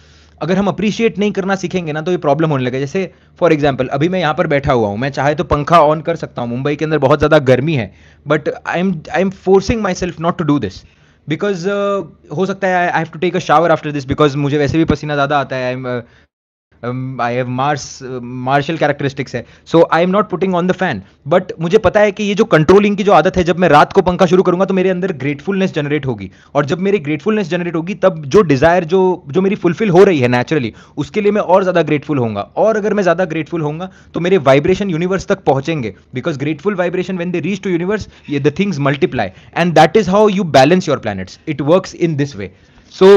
अगर हम अप्रिशिएट नहीं करना सीखेंगे ना तो ये प्रॉब्लम होने लगे जैसे फॉर एग्जाम्पल अभी मैं यहाँ पर बैठा हुआ हूँ मैं चाहे तो पंखा ऑन कर सकता हूँ मुंबई के अंदर बहुत ज़्यादा गर्मी है but I am I am forcing myself not to do this because हो सकता है I have to take a shower after this because मुझे वैसे भी पसीना ज़्यादा आता है I am uh, I have mars martial characteristics है so I am not putting on the fan but मुझे पता है कि ये जो कंट्रोलिंग की जो आदत है जब मैं रात को पंखा शुरू करूंगा तो मेरे अंदर ग्रेटफुलनेस जनरेट होगी और जब मेरी ग्रेटफुलनेस जनरेट होगी तब जो डिजायर जो जो मेरी फुलफिल हो रही है नेचुरली उसके लिए मैं और ज्यादा ग्रेटफुल होऊंगा और अगर मैं ज्यादा ग्रेटफुल होऊंगा तो मेरे वाइब्रेशन यूनिवर्स तक पहुंचेंगे because grateful vibration when they reach to universe ये the things multiply and that is how you balance your planets it works in this way so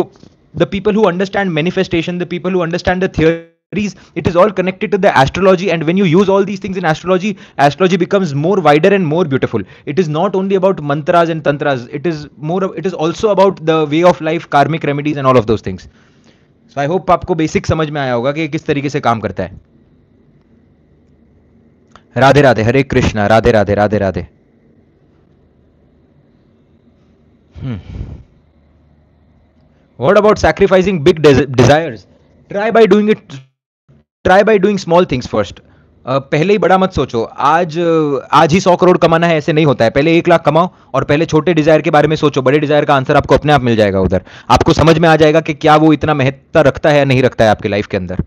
the people who understand manifestation the people who understand the theory it is all connected to the astrology and when you use all these things in astrology astrology becomes more wider and more beautiful it is not only about mantras and tantras it is more of, it is also about the way of life karmic remedies and all of those things so i hope aapko basic samajh mein aaya hoga ki kis tarike se kaam karta hai radhe radhe hare krishna radhe radhe radhe radhe hmm. what about sacrificing big des- desires try by doing it try by doing small things first पहले ही बड़ा मत सोचो आज आज ही सौ करोड़ कमाना है ऐसे नहीं होता है पहले एक लाख कमाओ और पहले छोटे डिजायर के बारे में सोचो बड़े डिजायर का आंसर आपको अपने आप मिल जाएगा उधर आपको समझ में आ जाएगा कि क्या वो इतना महत्ता रखता है या नहीं रखता है आपकी लाइफ के अंदर